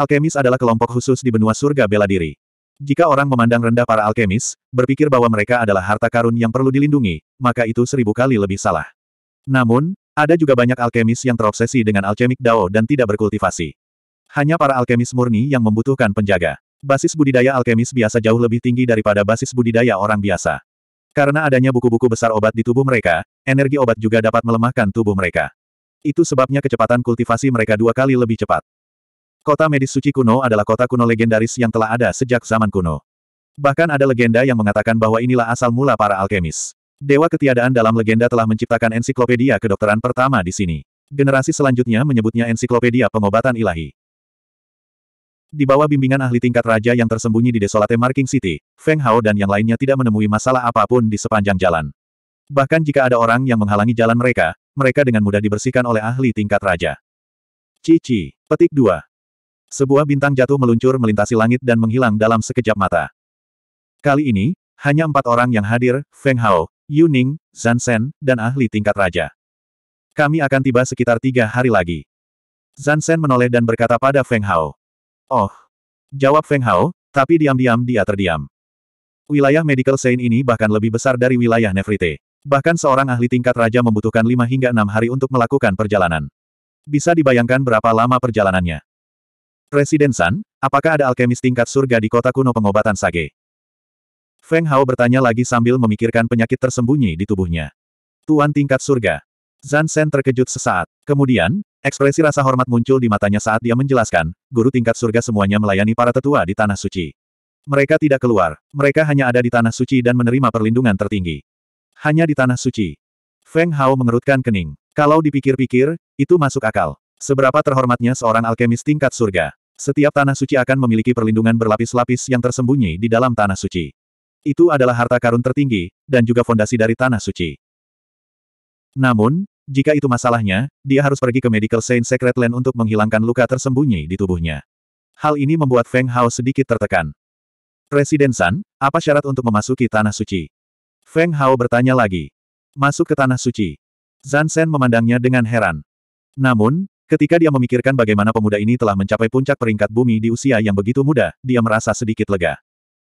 Alkemis adalah kelompok khusus di benua surga bela diri. Jika orang memandang rendah para alkemis, berpikir bahwa mereka adalah harta karun yang perlu dilindungi, maka itu seribu kali lebih salah. Namun, ada juga banyak alkemis yang terobsesi dengan alchemic dao dan tidak berkultivasi. Hanya para alkemis murni yang membutuhkan penjaga. Basis budidaya alkemis biasa jauh lebih tinggi daripada basis budidaya orang biasa. Karena adanya buku-buku besar obat di tubuh mereka, energi obat juga dapat melemahkan tubuh mereka. Itu sebabnya kecepatan kultivasi mereka dua kali lebih cepat. Kota medis suci kuno adalah kota kuno legendaris yang telah ada sejak zaman kuno. Bahkan ada legenda yang mengatakan bahwa inilah asal mula para alkemis. Dewa ketiadaan dalam legenda telah menciptakan ensiklopedia kedokteran pertama di sini. Generasi selanjutnya menyebutnya ensiklopedia pengobatan ilahi. Di bawah bimbingan ahli tingkat raja yang tersembunyi di desolate Marking City, Feng Hao dan yang lainnya tidak menemui masalah apapun di sepanjang jalan. Bahkan jika ada orang yang menghalangi jalan mereka, mereka dengan mudah dibersihkan oleh ahli tingkat raja. Cici, petik 2. Sebuah bintang jatuh meluncur melintasi langit dan menghilang dalam sekejap mata. Kali ini, hanya empat orang yang hadir, Feng Hao, Yu Ning, Zan Sen, dan ahli tingkat raja. Kami akan tiba sekitar tiga hari lagi. Zan Sen menoleh dan berkata pada Feng Hao. Oh. Jawab Feng Hao, tapi diam-diam dia terdiam. Wilayah Medical Sein ini bahkan lebih besar dari wilayah Nefrite. Bahkan seorang ahli tingkat raja membutuhkan lima hingga enam hari untuk melakukan perjalanan. Bisa dibayangkan berapa lama perjalanannya. Presiden San, apakah ada alkemis tingkat surga di kota kuno pengobatan sage? Feng Hao bertanya lagi sambil memikirkan penyakit tersembunyi di tubuhnya. Tuan tingkat surga. Zan Sen terkejut sesaat. Kemudian, ekspresi rasa hormat muncul di matanya saat dia menjelaskan, guru tingkat surga semuanya melayani para tetua di Tanah Suci. Mereka tidak keluar, mereka hanya ada di Tanah Suci dan menerima perlindungan tertinggi. Hanya di Tanah Suci. Feng Hao mengerutkan kening. Kalau dipikir-pikir, itu masuk akal. Seberapa terhormatnya seorang alkemis tingkat surga. Setiap tanah suci akan memiliki perlindungan berlapis-lapis yang tersembunyi di dalam tanah suci. Itu adalah harta karun tertinggi, dan juga fondasi dari tanah suci. Namun, jika itu masalahnya, dia harus pergi ke Medical Saint Secret Land untuk menghilangkan luka tersembunyi di tubuhnya. Hal ini membuat Feng Hao sedikit tertekan. Presiden San, apa syarat untuk memasuki tanah suci? Feng Hao bertanya lagi. Masuk ke tanah suci. Zan Shen memandangnya dengan heran. Namun, Ketika dia memikirkan bagaimana pemuda ini telah mencapai puncak peringkat bumi di usia yang begitu muda, dia merasa sedikit lega.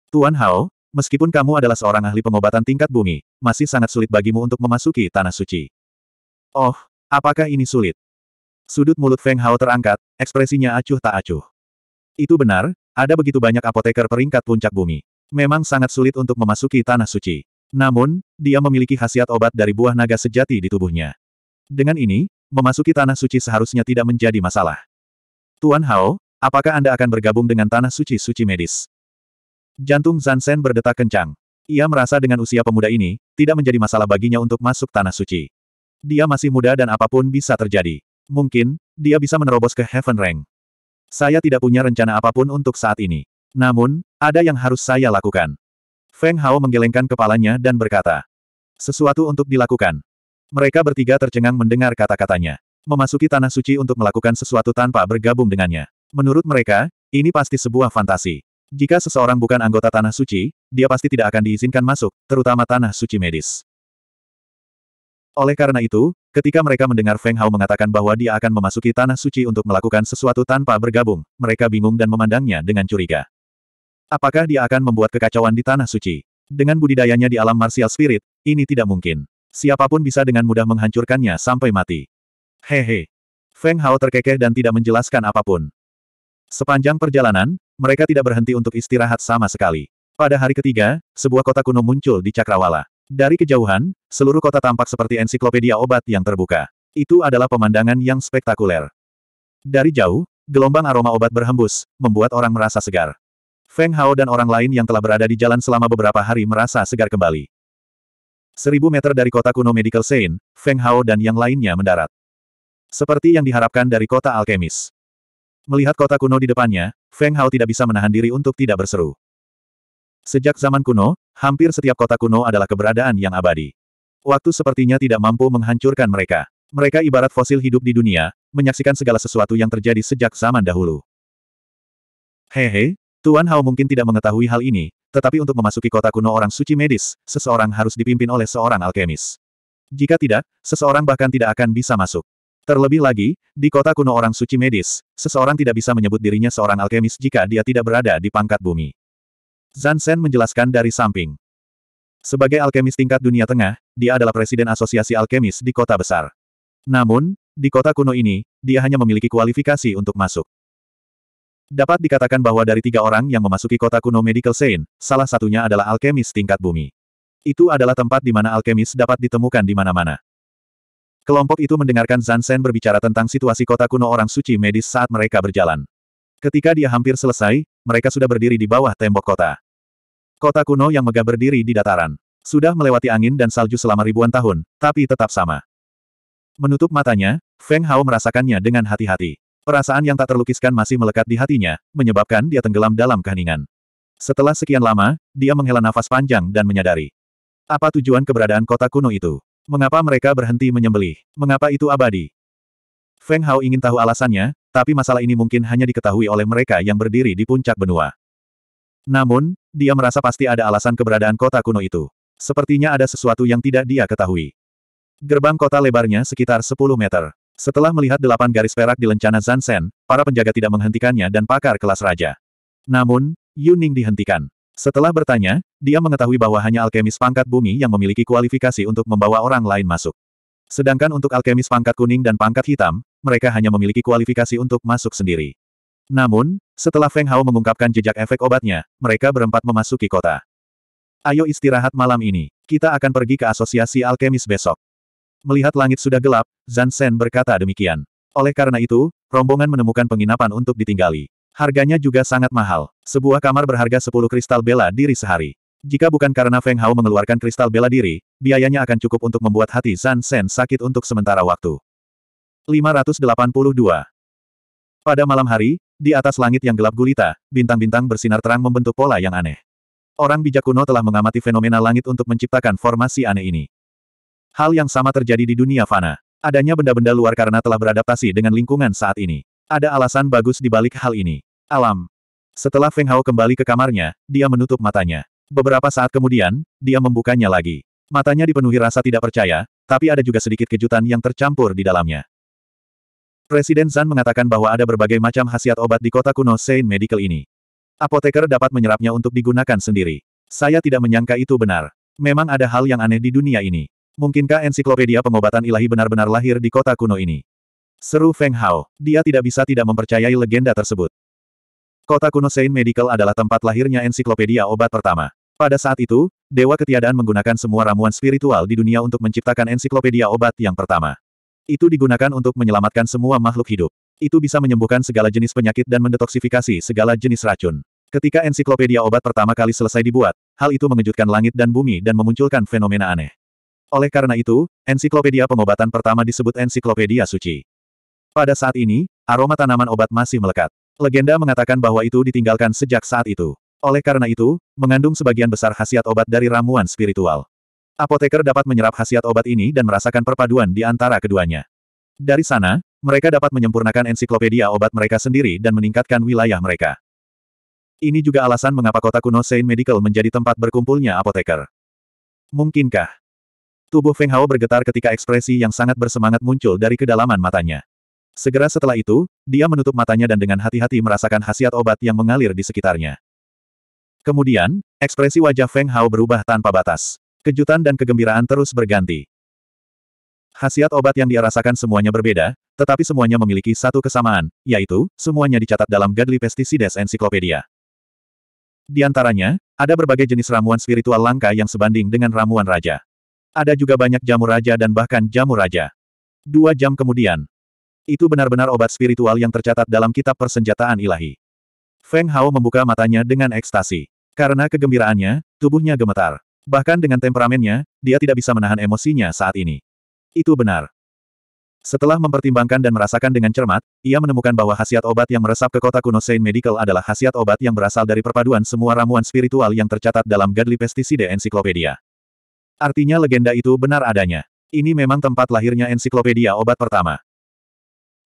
Tuan Hao, meskipun kamu adalah seorang ahli pengobatan tingkat bumi, masih sangat sulit bagimu untuk memasuki Tanah Suci. Oh, apakah ini sulit? Sudut mulut Feng Hao terangkat, ekspresinya acuh tak acuh. Itu benar, ada begitu banyak apoteker peringkat puncak bumi. Memang sangat sulit untuk memasuki Tanah Suci. Namun, dia memiliki khasiat obat dari buah naga sejati di tubuhnya. Dengan ini, memasuki Tanah Suci seharusnya tidak menjadi masalah. Tuan Hao, apakah Anda akan bergabung dengan Tanah Suci-Suci Medis? Jantung Zansen berdetak kencang. Ia merasa dengan usia pemuda ini, tidak menjadi masalah baginya untuk masuk Tanah Suci. Dia masih muda dan apapun bisa terjadi. Mungkin, dia bisa menerobos ke Heaven Rank. Saya tidak punya rencana apapun untuk saat ini. Namun, ada yang harus saya lakukan. Feng Hao menggelengkan kepalanya dan berkata, Sesuatu untuk dilakukan. Mereka bertiga tercengang mendengar kata-katanya. Memasuki tanah suci untuk melakukan sesuatu tanpa bergabung dengannya. Menurut mereka, ini pasti sebuah fantasi. Jika seseorang bukan anggota tanah suci, dia pasti tidak akan diizinkan masuk, terutama tanah suci medis. Oleh karena itu, ketika mereka mendengar Feng Hao mengatakan bahwa dia akan memasuki tanah suci untuk melakukan sesuatu tanpa bergabung, mereka bingung dan memandangnya dengan curiga. Apakah dia akan membuat kekacauan di tanah suci? Dengan budidayanya di alam martial spirit, ini tidak mungkin. Siapapun bisa dengan mudah menghancurkannya sampai mati. Hehe. Feng Hao terkekeh dan tidak menjelaskan apapun. Sepanjang perjalanan, mereka tidak berhenti untuk istirahat sama sekali. Pada hari ketiga, sebuah kota kuno muncul di Cakrawala. Dari kejauhan, seluruh kota tampak seperti ensiklopedia obat yang terbuka. Itu adalah pemandangan yang spektakuler. Dari jauh, gelombang aroma obat berhembus, membuat orang merasa segar. Feng Hao dan orang lain yang telah berada di jalan selama beberapa hari merasa segar kembali. Seribu meter dari kota kuno Medical Saint, Feng Hao dan yang lainnya mendarat. Seperti yang diharapkan dari kota alkemis. Melihat kota kuno di depannya, Feng Hao tidak bisa menahan diri untuk tidak berseru. Sejak zaman kuno, hampir setiap kota kuno adalah keberadaan yang abadi. Waktu sepertinya tidak mampu menghancurkan mereka. Mereka ibarat fosil hidup di dunia, menyaksikan segala sesuatu yang terjadi sejak zaman dahulu. Hehe, Tuan Hao mungkin tidak mengetahui hal ini, tetapi untuk memasuki kota kuno orang suci medis, seseorang harus dipimpin oleh seorang alkemis. Jika tidak, seseorang bahkan tidak akan bisa masuk. Terlebih lagi, di kota kuno orang suci medis, seseorang tidak bisa menyebut dirinya seorang alkemis jika dia tidak berada di pangkat bumi. Zan menjelaskan dari samping. Sebagai alkemis tingkat dunia tengah, dia adalah presiden asosiasi alkemis di kota besar. Namun, di kota kuno ini, dia hanya memiliki kualifikasi untuk masuk. Dapat dikatakan bahwa dari tiga orang yang memasuki kota kuno Medical Saint, salah satunya adalah alkemis tingkat bumi. Itu adalah tempat di mana alkemis dapat ditemukan di mana-mana. Kelompok itu mendengarkan Zansen berbicara tentang situasi kota kuno orang suci medis saat mereka berjalan. Ketika dia hampir selesai, mereka sudah berdiri di bawah tembok kota. Kota kuno yang megah berdiri di dataran. Sudah melewati angin dan salju selama ribuan tahun, tapi tetap sama. Menutup matanya, Feng Hao merasakannya dengan hati-hati. Perasaan yang tak terlukiskan masih melekat di hatinya, menyebabkan dia tenggelam dalam keheningan. Setelah sekian lama, dia menghela nafas panjang dan menyadari. Apa tujuan keberadaan kota kuno itu? Mengapa mereka berhenti menyembelih? Mengapa itu abadi? Feng Hao ingin tahu alasannya, tapi masalah ini mungkin hanya diketahui oleh mereka yang berdiri di puncak benua. Namun, dia merasa pasti ada alasan keberadaan kota kuno itu. Sepertinya ada sesuatu yang tidak dia ketahui. Gerbang kota lebarnya sekitar 10 meter. Setelah melihat delapan garis perak di lencana Zansen, para penjaga tidak menghentikannya dan pakar kelas raja. Namun, Yuning dihentikan. Setelah bertanya, dia mengetahui bahwa hanya alkemis pangkat bumi yang memiliki kualifikasi untuk membawa orang lain masuk. Sedangkan untuk alkemis pangkat kuning dan pangkat hitam, mereka hanya memiliki kualifikasi untuk masuk sendiri. Namun, setelah Feng Hao mengungkapkan jejak efek obatnya, mereka berempat memasuki kota. Ayo istirahat malam ini, kita akan pergi ke asosiasi alkemis besok. Melihat langit sudah gelap, Zan Sen berkata demikian. Oleh karena itu, rombongan menemukan penginapan untuk ditinggali. Harganya juga sangat mahal. Sebuah kamar berharga 10 kristal bela diri sehari. Jika bukan karena Feng Hao mengeluarkan kristal bela diri, biayanya akan cukup untuk membuat hati Zan Sen sakit untuk sementara waktu. 582. Pada malam hari, di atas langit yang gelap gulita, bintang-bintang bersinar terang membentuk pola yang aneh. Orang bijak kuno telah mengamati fenomena langit untuk menciptakan formasi aneh ini. Hal yang sama terjadi di dunia fana. Adanya benda-benda luar karena telah beradaptasi dengan lingkungan saat ini. Ada alasan bagus di balik hal ini. Alam. Setelah Feng Hao kembali ke kamarnya, dia menutup matanya. Beberapa saat kemudian, dia membukanya lagi. Matanya dipenuhi rasa tidak percaya, tapi ada juga sedikit kejutan yang tercampur di dalamnya. Presiden Zan mengatakan bahwa ada berbagai macam khasiat obat di kota kuno Saint Medical ini. Apoteker dapat menyerapnya untuk digunakan sendiri. Saya tidak menyangka itu benar. Memang ada hal yang aneh di dunia ini. Mungkinkah ensiklopedia pengobatan ilahi benar-benar lahir di kota kuno ini? Seru Feng Hao, dia tidak bisa tidak mempercayai legenda tersebut. Kota kuno Saint Medical adalah tempat lahirnya ensiklopedia obat pertama. Pada saat itu, Dewa Ketiadaan menggunakan semua ramuan spiritual di dunia untuk menciptakan ensiklopedia obat yang pertama. Itu digunakan untuk menyelamatkan semua makhluk hidup. Itu bisa menyembuhkan segala jenis penyakit dan mendetoksifikasi segala jenis racun. Ketika ensiklopedia obat pertama kali selesai dibuat, hal itu mengejutkan langit dan bumi dan memunculkan fenomena aneh. Oleh karena itu, ensiklopedia pengobatan pertama disebut ensiklopedia suci. Pada saat ini, aroma tanaman obat masih melekat. Legenda mengatakan bahwa itu ditinggalkan sejak saat itu. Oleh karena itu, mengandung sebagian besar khasiat obat dari ramuan spiritual. Apoteker dapat menyerap khasiat obat ini dan merasakan perpaduan di antara keduanya. Dari sana, mereka dapat menyempurnakan ensiklopedia obat mereka sendiri dan meningkatkan wilayah mereka. Ini juga alasan mengapa kota kuno Saint Medical menjadi tempat berkumpulnya apoteker. Mungkinkah Tubuh Feng Hao bergetar ketika ekspresi yang sangat bersemangat muncul dari kedalaman matanya. Segera setelah itu, dia menutup matanya dan dengan hati-hati merasakan khasiat obat yang mengalir di sekitarnya. Kemudian, ekspresi wajah Feng Hao berubah tanpa batas. Kejutan dan kegembiraan terus berganti. Khasiat obat yang dia rasakan semuanya berbeda, tetapi semuanya memiliki satu kesamaan, yaitu, semuanya dicatat dalam Godly Pesticides Encyclopedia. Di antaranya, ada berbagai jenis ramuan spiritual langka yang sebanding dengan ramuan raja. Ada juga banyak jamur raja dan bahkan jamur raja. Dua jam kemudian. Itu benar-benar obat spiritual yang tercatat dalam kitab persenjataan ilahi. Feng Hao membuka matanya dengan ekstasi. Karena kegembiraannya, tubuhnya gemetar. Bahkan dengan temperamennya, dia tidak bisa menahan emosinya saat ini. Itu benar. Setelah mempertimbangkan dan merasakan dengan cermat, ia menemukan bahwa khasiat obat yang meresap ke kota kuno Saint Medical adalah khasiat obat yang berasal dari perpaduan semua ramuan spiritual yang tercatat dalam Gadli Pesticide Encyclopedia. Artinya legenda itu benar adanya. Ini memang tempat lahirnya ensiklopedia obat pertama.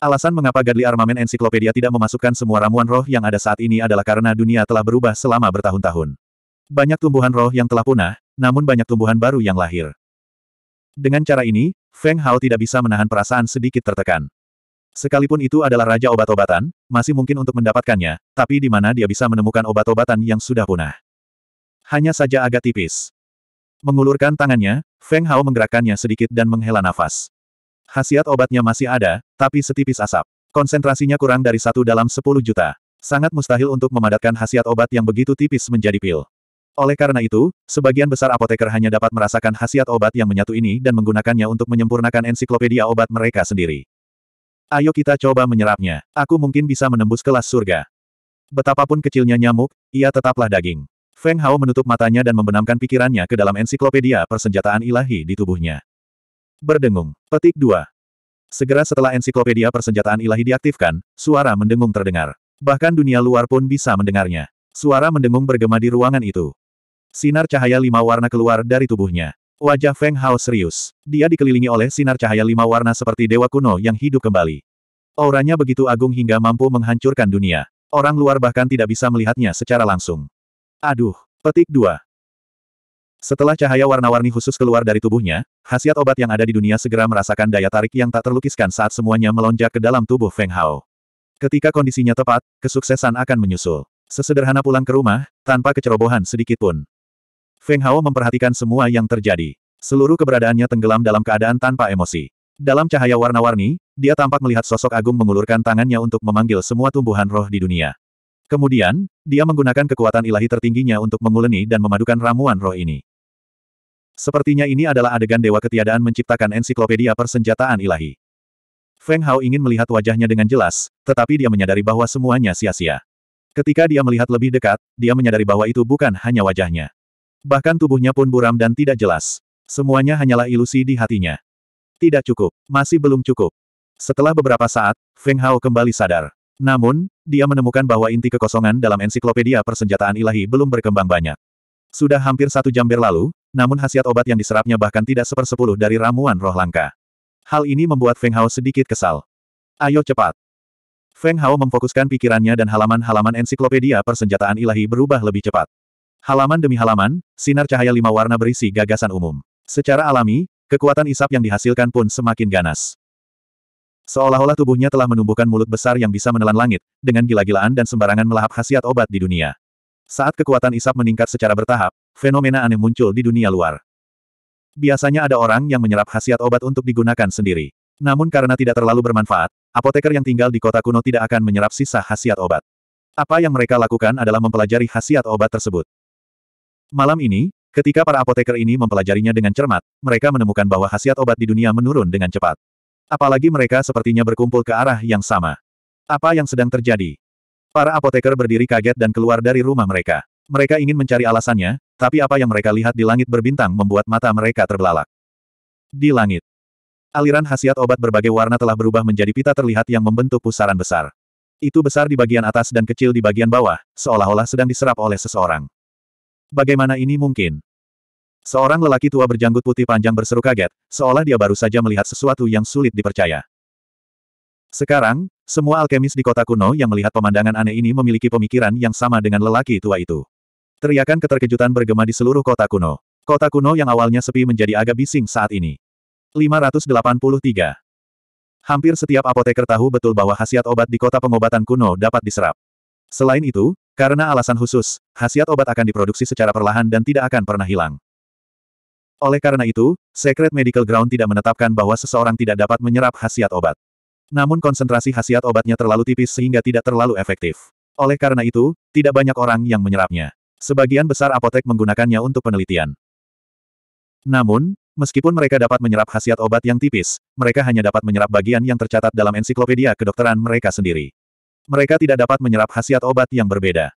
Alasan mengapa Gadli Armamen Ensiklopedia tidak memasukkan semua ramuan roh yang ada saat ini adalah karena dunia telah berubah selama bertahun-tahun. Banyak tumbuhan roh yang telah punah, namun banyak tumbuhan baru yang lahir. Dengan cara ini, Feng Hao tidak bisa menahan perasaan sedikit tertekan. Sekalipun itu adalah raja obat-obatan, masih mungkin untuk mendapatkannya, tapi di mana dia bisa menemukan obat-obatan yang sudah punah. Hanya saja agak tipis. Mengulurkan tangannya, Feng Hao menggerakkannya sedikit dan menghela nafas. Hasiat obatnya masih ada, tapi setipis asap. Konsentrasinya kurang dari satu dalam sepuluh juta. Sangat mustahil untuk memadatkan hasiat obat yang begitu tipis menjadi pil. Oleh karena itu, sebagian besar apoteker hanya dapat merasakan hasiat obat yang menyatu ini dan menggunakannya untuk menyempurnakan ensiklopedia obat mereka sendiri. Ayo kita coba menyerapnya. Aku mungkin bisa menembus kelas surga. Betapapun kecilnya nyamuk, ia tetaplah daging. Feng Hao menutup matanya dan membenamkan pikirannya ke dalam ensiklopedia persenjataan ilahi di tubuhnya. Berdengung. Petik dua." Segera setelah ensiklopedia persenjataan ilahi diaktifkan, suara mendengung terdengar. Bahkan dunia luar pun bisa mendengarnya. Suara mendengung bergema di ruangan itu. Sinar cahaya lima warna keluar dari tubuhnya. Wajah Feng Hao serius. Dia dikelilingi oleh sinar cahaya lima warna seperti dewa kuno yang hidup kembali. Auranya begitu agung hingga mampu menghancurkan dunia. Orang luar bahkan tidak bisa melihatnya secara langsung. Aduh, petik 2. Setelah cahaya warna-warni khusus keluar dari tubuhnya, khasiat obat yang ada di dunia segera merasakan daya tarik yang tak terlukiskan saat semuanya melonjak ke dalam tubuh Feng Hao. Ketika kondisinya tepat, kesuksesan akan menyusul. Sesederhana pulang ke rumah, tanpa kecerobohan sedikit pun. Feng Hao memperhatikan semua yang terjadi. Seluruh keberadaannya tenggelam dalam keadaan tanpa emosi. Dalam cahaya warna-warni, dia tampak melihat sosok agung mengulurkan tangannya untuk memanggil semua tumbuhan roh di dunia. Kemudian, dia menggunakan kekuatan ilahi tertingginya untuk menguleni dan memadukan ramuan roh ini. Sepertinya ini adalah adegan Dewa Ketiadaan menciptakan ensiklopedia persenjataan ilahi. Feng Hao ingin melihat wajahnya dengan jelas, tetapi dia menyadari bahwa semuanya sia-sia. Ketika dia melihat lebih dekat, dia menyadari bahwa itu bukan hanya wajahnya. Bahkan tubuhnya pun buram dan tidak jelas. Semuanya hanyalah ilusi di hatinya. Tidak cukup, masih belum cukup. Setelah beberapa saat, Feng Hao kembali sadar. Namun, dia menemukan bahwa inti kekosongan dalam ensiklopedia persenjataan ilahi belum berkembang banyak. Sudah hampir satu jam berlalu, namun khasiat obat yang diserapnya bahkan tidak sepersepuluh dari ramuan roh langka. Hal ini membuat Feng Hao sedikit kesal. Ayo cepat. Feng Hao memfokuskan pikirannya dan halaman-halaman ensiklopedia persenjataan ilahi berubah lebih cepat. Halaman demi halaman, sinar cahaya lima warna berisi gagasan umum. Secara alami, kekuatan isap yang dihasilkan pun semakin ganas. Seolah-olah tubuhnya telah menumbuhkan mulut besar yang bisa menelan langit, dengan gila-gilaan dan sembarangan melahap khasiat obat di dunia. Saat kekuatan isap meningkat secara bertahap, fenomena aneh muncul di dunia luar. Biasanya ada orang yang menyerap khasiat obat untuk digunakan sendiri. Namun karena tidak terlalu bermanfaat, apoteker yang tinggal di kota kuno tidak akan menyerap sisa khasiat obat. Apa yang mereka lakukan adalah mempelajari khasiat obat tersebut. Malam ini, ketika para apoteker ini mempelajarinya dengan cermat, mereka menemukan bahwa khasiat obat di dunia menurun dengan cepat. Apalagi mereka sepertinya berkumpul ke arah yang sama. Apa yang sedang terjadi? Para apoteker berdiri kaget dan keluar dari rumah mereka. Mereka ingin mencari alasannya, tapi apa yang mereka lihat di langit berbintang membuat mata mereka terbelalak. Di langit. Aliran khasiat obat berbagai warna telah berubah menjadi pita terlihat yang membentuk pusaran besar. Itu besar di bagian atas dan kecil di bagian bawah, seolah-olah sedang diserap oleh seseorang. Bagaimana ini mungkin? Seorang lelaki tua berjanggut putih panjang berseru kaget, seolah dia baru saja melihat sesuatu yang sulit dipercaya. Sekarang, semua alkemis di kota kuno yang melihat pemandangan aneh ini memiliki pemikiran yang sama dengan lelaki tua itu. Teriakan keterkejutan bergema di seluruh kota kuno. Kota kuno yang awalnya sepi menjadi agak bising saat ini. 583. Hampir setiap apoteker tahu betul bahwa khasiat obat di kota pengobatan kuno dapat diserap. Selain itu, karena alasan khusus, khasiat obat akan diproduksi secara perlahan dan tidak akan pernah hilang. Oleh karena itu, Secret Medical Ground tidak menetapkan bahwa seseorang tidak dapat menyerap khasiat obat. Namun konsentrasi khasiat obatnya terlalu tipis sehingga tidak terlalu efektif. Oleh karena itu, tidak banyak orang yang menyerapnya. Sebagian besar apotek menggunakannya untuk penelitian. Namun, meskipun mereka dapat menyerap khasiat obat yang tipis, mereka hanya dapat menyerap bagian yang tercatat dalam ensiklopedia kedokteran mereka sendiri. Mereka tidak dapat menyerap khasiat obat yang berbeda.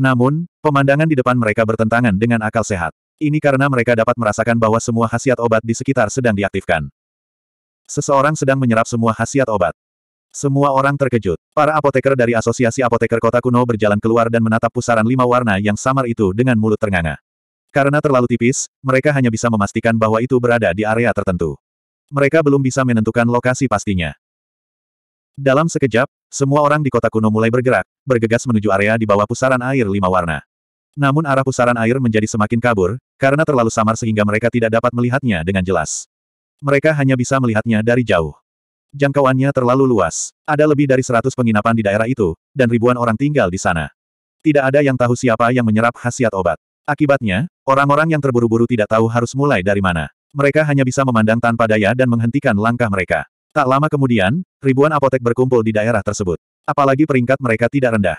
Namun, pemandangan di depan mereka bertentangan dengan akal sehat. Ini karena mereka dapat merasakan bahwa semua khasiat obat di sekitar sedang diaktifkan. Seseorang sedang menyerap semua khasiat obat. Semua orang terkejut. Para apoteker dari Asosiasi Apoteker Kota Kuno berjalan keluar dan menatap pusaran lima warna yang samar itu dengan mulut ternganga. Karena terlalu tipis, mereka hanya bisa memastikan bahwa itu berada di area tertentu. Mereka belum bisa menentukan lokasi pastinya. Dalam sekejap, semua orang di kota kuno mulai bergerak, bergegas menuju area di bawah pusaran air lima warna. Namun arah pusaran air menjadi semakin kabur, karena terlalu samar sehingga mereka tidak dapat melihatnya dengan jelas. Mereka hanya bisa melihatnya dari jauh. Jangkauannya terlalu luas. Ada lebih dari seratus penginapan di daerah itu, dan ribuan orang tinggal di sana. Tidak ada yang tahu siapa yang menyerap khasiat obat. Akibatnya, orang-orang yang terburu-buru tidak tahu harus mulai dari mana. Mereka hanya bisa memandang tanpa daya dan menghentikan langkah mereka. Tak lama kemudian, ribuan apotek berkumpul di daerah tersebut. Apalagi peringkat mereka tidak rendah.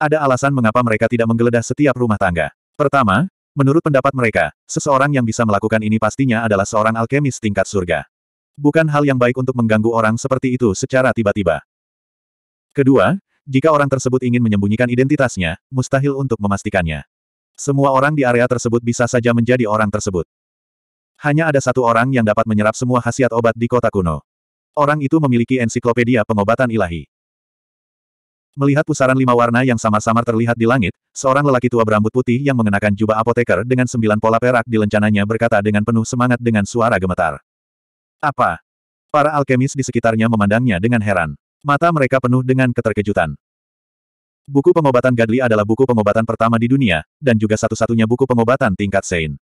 Ada alasan mengapa mereka tidak menggeledah setiap rumah tangga. Pertama, menurut pendapat mereka, seseorang yang bisa melakukan ini pastinya adalah seorang alkemis tingkat surga. Bukan hal yang baik untuk mengganggu orang seperti itu secara tiba-tiba. Kedua, jika orang tersebut ingin menyembunyikan identitasnya, mustahil untuk memastikannya. Semua orang di area tersebut bisa saja menjadi orang tersebut. Hanya ada satu orang yang dapat menyerap semua khasiat obat di kota kuno. Orang itu memiliki ensiklopedia pengobatan ilahi. Melihat pusaran lima warna yang samar-samar terlihat di langit, seorang lelaki tua berambut putih yang mengenakan jubah apoteker dengan sembilan pola perak di lencananya berkata dengan penuh semangat dengan suara gemetar. Apa? Para alkemis di sekitarnya memandangnya dengan heran. Mata mereka penuh dengan keterkejutan. Buku pengobatan Gadli adalah buku pengobatan pertama di dunia, dan juga satu-satunya buku pengobatan tingkat Sein.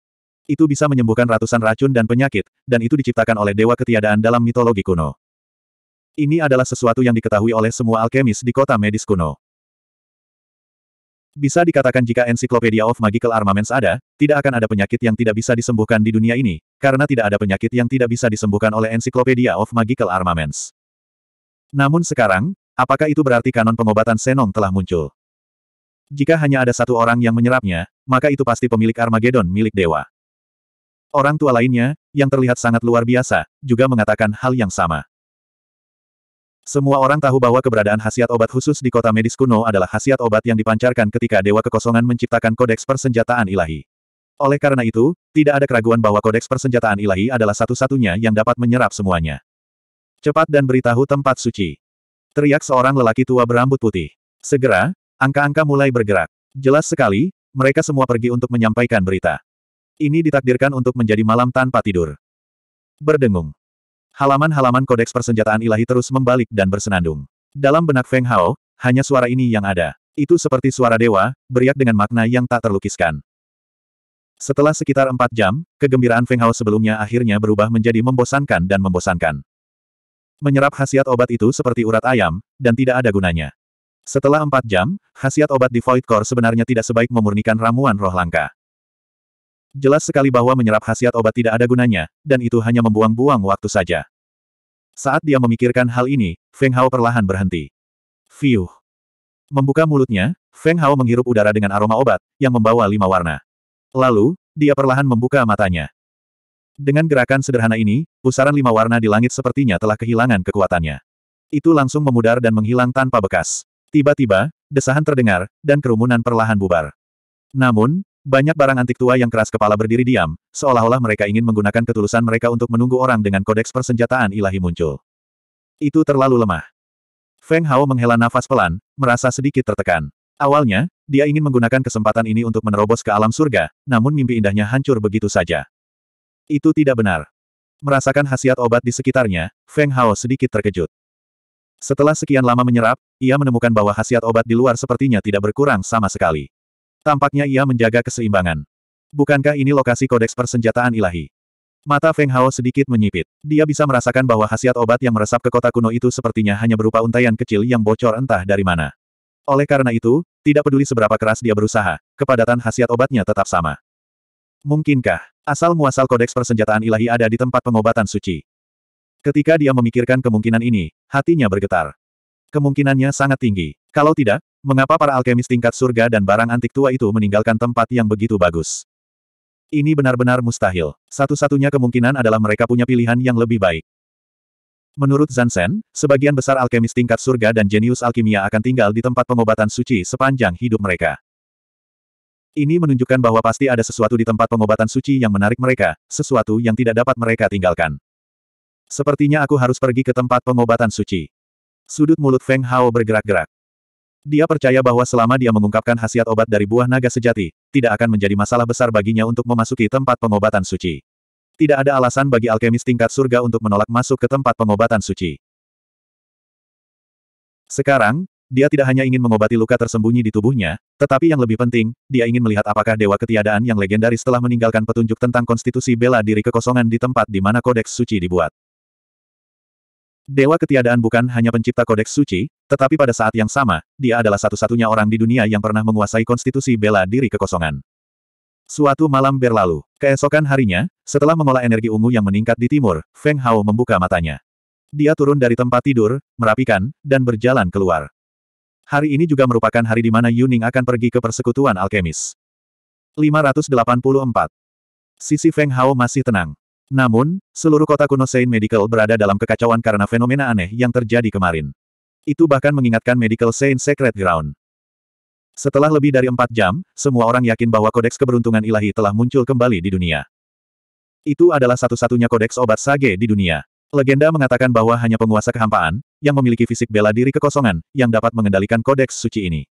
Itu bisa menyembuhkan ratusan racun dan penyakit, dan itu diciptakan oleh dewa ketiadaan dalam mitologi kuno. Ini adalah sesuatu yang diketahui oleh semua alkemis di kota medis kuno. Bisa dikatakan jika Encyclopedia of Magical Armaments ada, tidak akan ada penyakit yang tidak bisa disembuhkan di dunia ini, karena tidak ada penyakit yang tidak bisa disembuhkan oleh Encyclopedia of Magical Armaments. Namun sekarang, apakah itu berarti kanon pengobatan Senong telah muncul? Jika hanya ada satu orang yang menyerapnya, maka itu pasti pemilik Armageddon milik dewa. Orang tua lainnya, yang terlihat sangat luar biasa, juga mengatakan hal yang sama. Semua orang tahu bahwa keberadaan khasiat obat khusus di kota medis kuno adalah khasiat obat yang dipancarkan ketika Dewa Kekosongan menciptakan kodeks persenjataan ilahi. Oleh karena itu, tidak ada keraguan bahwa kodeks persenjataan ilahi adalah satu-satunya yang dapat menyerap semuanya. Cepat dan beritahu tempat suci. Teriak seorang lelaki tua berambut putih. Segera, angka-angka mulai bergerak. Jelas sekali, mereka semua pergi untuk menyampaikan berita. Ini ditakdirkan untuk menjadi malam tanpa tidur. Berdengung. Halaman-halaman kodeks persenjataan ilahi terus membalik dan bersenandung. Dalam benak Feng Hao, hanya suara ini yang ada. Itu seperti suara dewa, beriak dengan makna yang tak terlukiskan. Setelah sekitar empat jam, kegembiraan Feng Hao sebelumnya akhirnya berubah menjadi membosankan dan membosankan. Menyerap khasiat obat itu seperti urat ayam, dan tidak ada gunanya. Setelah empat jam, khasiat obat di Void Core sebenarnya tidak sebaik memurnikan ramuan roh langka. Jelas sekali bahwa menyerap khasiat obat tidak ada gunanya, dan itu hanya membuang-buang waktu saja. Saat dia memikirkan hal ini, Feng Hao perlahan berhenti. Fiuh. Membuka mulutnya, Feng Hao menghirup udara dengan aroma obat, yang membawa lima warna. Lalu, dia perlahan membuka matanya. Dengan gerakan sederhana ini, pusaran lima warna di langit sepertinya telah kehilangan kekuatannya. Itu langsung memudar dan menghilang tanpa bekas. Tiba-tiba, desahan terdengar, dan kerumunan perlahan bubar. Namun, banyak barang antik tua yang keras kepala berdiri diam, seolah-olah mereka ingin menggunakan ketulusan mereka untuk menunggu orang dengan kodeks persenjataan ilahi muncul. Itu terlalu lemah. Feng Hao menghela nafas pelan, merasa sedikit tertekan. Awalnya, dia ingin menggunakan kesempatan ini untuk menerobos ke alam surga, namun mimpi indahnya hancur begitu saja. Itu tidak benar. Merasakan khasiat obat di sekitarnya, Feng Hao sedikit terkejut. Setelah sekian lama menyerap, ia menemukan bahwa khasiat obat di luar sepertinya tidak berkurang sama sekali. Tampaknya ia menjaga keseimbangan. Bukankah ini lokasi kodeks persenjataan ilahi? Mata Feng Hao sedikit menyipit. Dia bisa merasakan bahwa khasiat obat yang meresap ke kota kuno itu sepertinya hanya berupa untayan kecil yang bocor entah dari mana. Oleh karena itu, tidak peduli seberapa keras dia berusaha, kepadatan khasiat obatnya tetap sama. Mungkinkah, asal-muasal kodeks persenjataan ilahi ada di tempat pengobatan suci? Ketika dia memikirkan kemungkinan ini, hatinya bergetar. Kemungkinannya sangat tinggi. Kalau tidak, mengapa para alkemis tingkat surga dan barang antik tua itu meninggalkan tempat yang begitu bagus? Ini benar-benar mustahil. Satu-satunya kemungkinan adalah mereka punya pilihan yang lebih baik. Menurut Zansen, sebagian besar alkemis tingkat surga dan jenius alkimia akan tinggal di tempat pengobatan suci sepanjang hidup mereka. Ini menunjukkan bahwa pasti ada sesuatu di tempat pengobatan suci yang menarik mereka, sesuatu yang tidak dapat mereka tinggalkan. Sepertinya aku harus pergi ke tempat pengobatan suci. Sudut mulut Feng Hao bergerak-gerak. Dia percaya bahwa selama dia mengungkapkan khasiat obat dari buah naga sejati, tidak akan menjadi masalah besar baginya untuk memasuki tempat pengobatan suci. Tidak ada alasan bagi alkemis tingkat surga untuk menolak masuk ke tempat pengobatan suci. Sekarang, dia tidak hanya ingin mengobati luka tersembunyi di tubuhnya, tetapi yang lebih penting, dia ingin melihat apakah dewa ketiadaan yang legendaris telah meninggalkan petunjuk tentang konstitusi bela diri kekosongan di tempat di mana kodeks suci dibuat. Dewa ketiadaan bukan hanya pencipta kodeks suci, tetapi pada saat yang sama, dia adalah satu-satunya orang di dunia yang pernah menguasai konstitusi bela diri kekosongan. Suatu malam berlalu. Keesokan harinya, setelah mengolah energi ungu yang meningkat di timur, Feng Hao membuka matanya. Dia turun dari tempat tidur, merapikan, dan berjalan keluar. Hari ini juga merupakan hari di mana Yuning akan pergi ke persekutuan alkemis. 584. Sisi Feng Hao masih tenang. Namun, seluruh kota kuno Saint Medical berada dalam kekacauan karena fenomena aneh yang terjadi kemarin. Itu bahkan mengingatkan Medical Saint Secret Ground. Setelah lebih dari empat jam, semua orang yakin bahwa kodeks keberuntungan ilahi telah muncul kembali di dunia. Itu adalah satu-satunya kodeks obat sage di dunia. Legenda mengatakan bahwa hanya penguasa kehampaan, yang memiliki fisik bela diri kekosongan, yang dapat mengendalikan kodeks suci ini.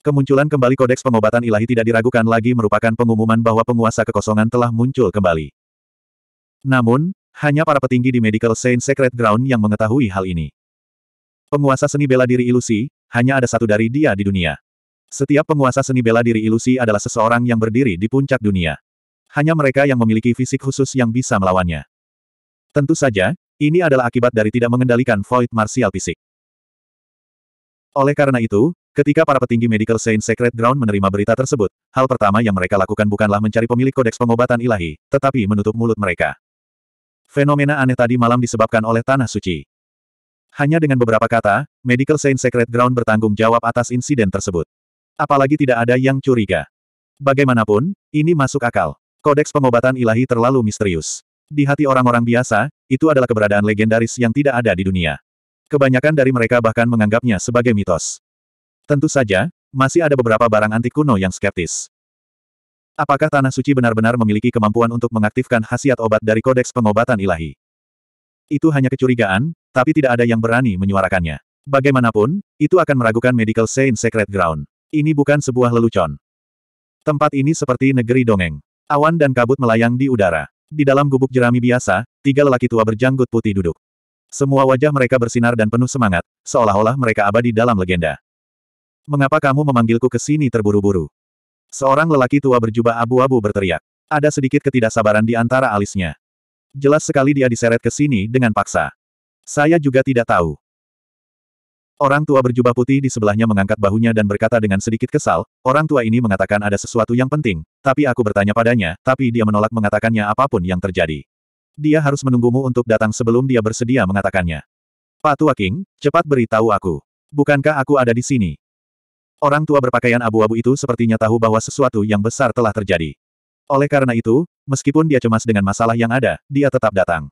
Kemunculan kembali kodeks pengobatan ilahi tidak diragukan lagi merupakan pengumuman bahwa penguasa kekosongan telah muncul kembali. Namun, hanya para petinggi di Medical Saint Secret Ground yang mengetahui hal ini. Penguasa seni bela diri ilusi, hanya ada satu dari dia di dunia. Setiap penguasa seni bela diri ilusi adalah seseorang yang berdiri di puncak dunia. Hanya mereka yang memiliki fisik khusus yang bisa melawannya. Tentu saja, ini adalah akibat dari tidak mengendalikan void martial fisik. Oleh karena itu, ketika para petinggi Medical Saint Secret Ground menerima berita tersebut, hal pertama yang mereka lakukan bukanlah mencari pemilik kodeks pengobatan ilahi, tetapi menutup mulut mereka. Fenomena aneh tadi malam disebabkan oleh Tanah Suci. Hanya dengan beberapa kata, Medical Saint Secret Ground bertanggung jawab atas insiden tersebut. Apalagi tidak ada yang curiga. Bagaimanapun, ini masuk akal. Kodeks pengobatan ilahi terlalu misterius. Di hati orang-orang biasa, itu adalah keberadaan legendaris yang tidak ada di dunia. Kebanyakan dari mereka bahkan menganggapnya sebagai mitos. Tentu saja, masih ada beberapa barang antik kuno yang skeptis. Apakah Tanah Suci benar-benar memiliki kemampuan untuk mengaktifkan khasiat obat dari Kodeks Pengobatan Ilahi? Itu hanya kecurigaan, tapi tidak ada yang berani menyuarakannya. Bagaimanapun, itu akan meragukan Medical Saint Secret Ground. Ini bukan sebuah lelucon. Tempat ini seperti negeri dongeng. Awan dan kabut melayang di udara. Di dalam gubuk jerami biasa, tiga lelaki tua berjanggut putih duduk. Semua wajah mereka bersinar dan penuh semangat, seolah-olah mereka abadi dalam legenda. Mengapa kamu memanggilku ke sini terburu-buru? Seorang lelaki tua berjubah abu-abu berteriak. Ada sedikit ketidaksabaran di antara alisnya. Jelas sekali dia diseret ke sini dengan paksa. Saya juga tidak tahu. Orang tua berjubah putih di sebelahnya mengangkat bahunya dan berkata dengan sedikit kesal, orang tua ini mengatakan ada sesuatu yang penting, tapi aku bertanya padanya, tapi dia menolak mengatakannya apapun yang terjadi. Dia harus menunggumu untuk datang sebelum dia bersedia mengatakannya. Pak Tua King, cepat beritahu aku. Bukankah aku ada di sini? Orang tua berpakaian abu-abu itu sepertinya tahu bahwa sesuatu yang besar telah terjadi. Oleh karena itu, meskipun dia cemas dengan masalah yang ada, dia tetap datang.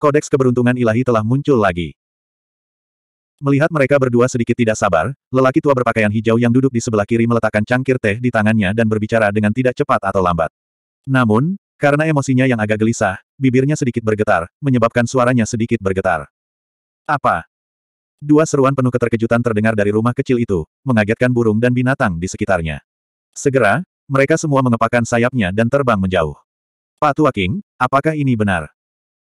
Kodeks keberuntungan ilahi telah muncul lagi. Melihat mereka berdua sedikit tidak sabar, lelaki tua berpakaian hijau yang duduk di sebelah kiri meletakkan cangkir teh di tangannya dan berbicara dengan tidak cepat atau lambat. Namun, karena emosinya yang agak gelisah, bibirnya sedikit bergetar, menyebabkan suaranya sedikit bergetar. Apa? Dua seruan penuh keterkejutan terdengar dari rumah kecil itu, mengagetkan burung dan binatang di sekitarnya. Segera, mereka semua mengepakkan sayapnya dan terbang menjauh. Pak Tua King, apakah ini benar?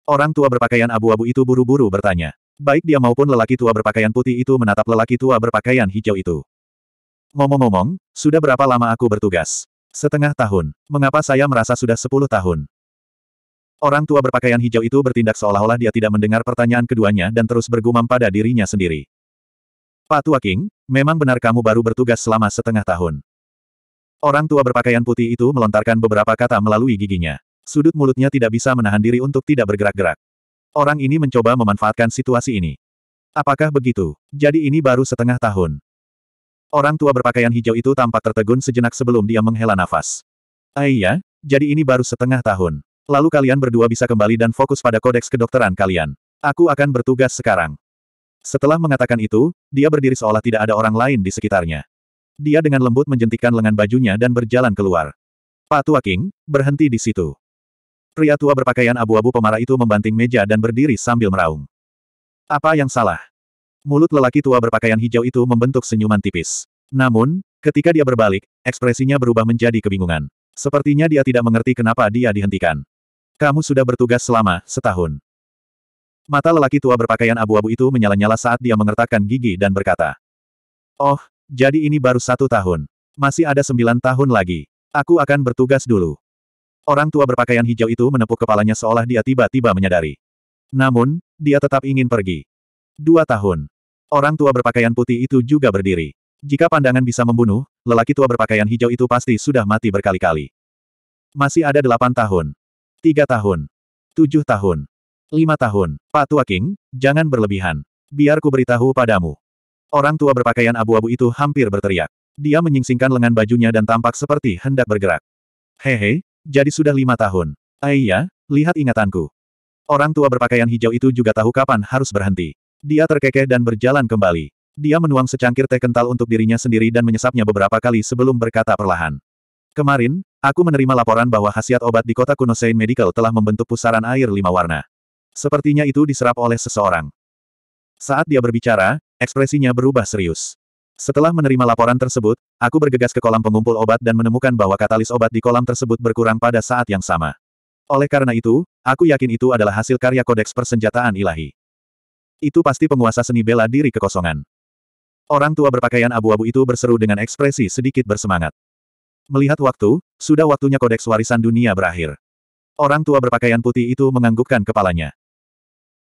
Orang tua berpakaian abu-abu itu buru-buru bertanya. Baik dia maupun lelaki tua berpakaian putih itu menatap lelaki tua berpakaian hijau itu. Ngomong-ngomong, sudah berapa lama aku bertugas? Setengah tahun. Mengapa saya merasa sudah sepuluh tahun? Orang tua berpakaian hijau itu bertindak seolah-olah dia tidak mendengar pertanyaan keduanya dan terus bergumam pada dirinya sendiri. Pak Tua King, memang benar kamu baru bertugas selama setengah tahun. Orang tua berpakaian putih itu melontarkan beberapa kata melalui giginya. Sudut mulutnya tidak bisa menahan diri untuk tidak bergerak-gerak. Orang ini mencoba memanfaatkan situasi ini. Apakah begitu? Jadi ini baru setengah tahun. Orang tua berpakaian hijau itu tampak tertegun sejenak sebelum dia menghela nafas. Aiyah, ah jadi ini baru setengah tahun. Lalu kalian berdua bisa kembali dan fokus pada kodeks kedokteran kalian. Aku akan bertugas sekarang. Setelah mengatakan itu, dia berdiri seolah tidak ada orang lain di sekitarnya. Dia dengan lembut menjentikkan lengan bajunya dan berjalan keluar. Pak Tua King, berhenti di situ. Pria tua berpakaian abu-abu pemarah itu membanting meja dan berdiri sambil meraung. Apa yang salah? Mulut lelaki tua berpakaian hijau itu membentuk senyuman tipis. Namun, ketika dia berbalik, ekspresinya berubah menjadi kebingungan. Sepertinya dia tidak mengerti kenapa dia dihentikan. Kamu sudah bertugas selama setahun. Mata lelaki tua berpakaian abu-abu itu menyala-nyala saat dia mengertakkan gigi dan berkata. Oh, jadi ini baru satu tahun. Masih ada sembilan tahun lagi. Aku akan bertugas dulu. Orang tua berpakaian hijau itu menepuk kepalanya seolah dia tiba-tiba menyadari. Namun, dia tetap ingin pergi. Dua tahun. Orang tua berpakaian putih itu juga berdiri. Jika pandangan bisa membunuh, lelaki tua berpakaian hijau itu pasti sudah mati berkali-kali. Masih ada delapan tahun. Tiga tahun. Tujuh tahun. Lima tahun. Pak Tua King, jangan berlebihan. Biar ku beritahu padamu. Orang tua berpakaian abu-abu itu hampir berteriak. Dia menyingsingkan lengan bajunya dan tampak seperti hendak bergerak. Hehe, jadi sudah lima tahun. Aiya, eh lihat ingatanku. Orang tua berpakaian hijau itu juga tahu kapan harus berhenti. Dia terkekeh dan berjalan kembali. Dia menuang secangkir teh kental untuk dirinya sendiri dan menyesapnya beberapa kali sebelum berkata perlahan. Kemarin, Aku menerima laporan bahwa khasiat obat di kota kuno Saint Medical telah membentuk pusaran air lima warna. Sepertinya itu diserap oleh seseorang. Saat dia berbicara, ekspresinya berubah serius. Setelah menerima laporan tersebut, aku bergegas ke kolam pengumpul obat dan menemukan bahwa katalis obat di kolam tersebut berkurang pada saat yang sama. Oleh karena itu, aku yakin itu adalah hasil karya kodeks persenjataan ilahi. Itu pasti penguasa seni bela diri kekosongan. Orang tua berpakaian abu-abu itu berseru dengan ekspresi sedikit bersemangat. Melihat waktu, sudah waktunya kodeks warisan dunia berakhir. Orang tua berpakaian putih itu menganggukkan kepalanya.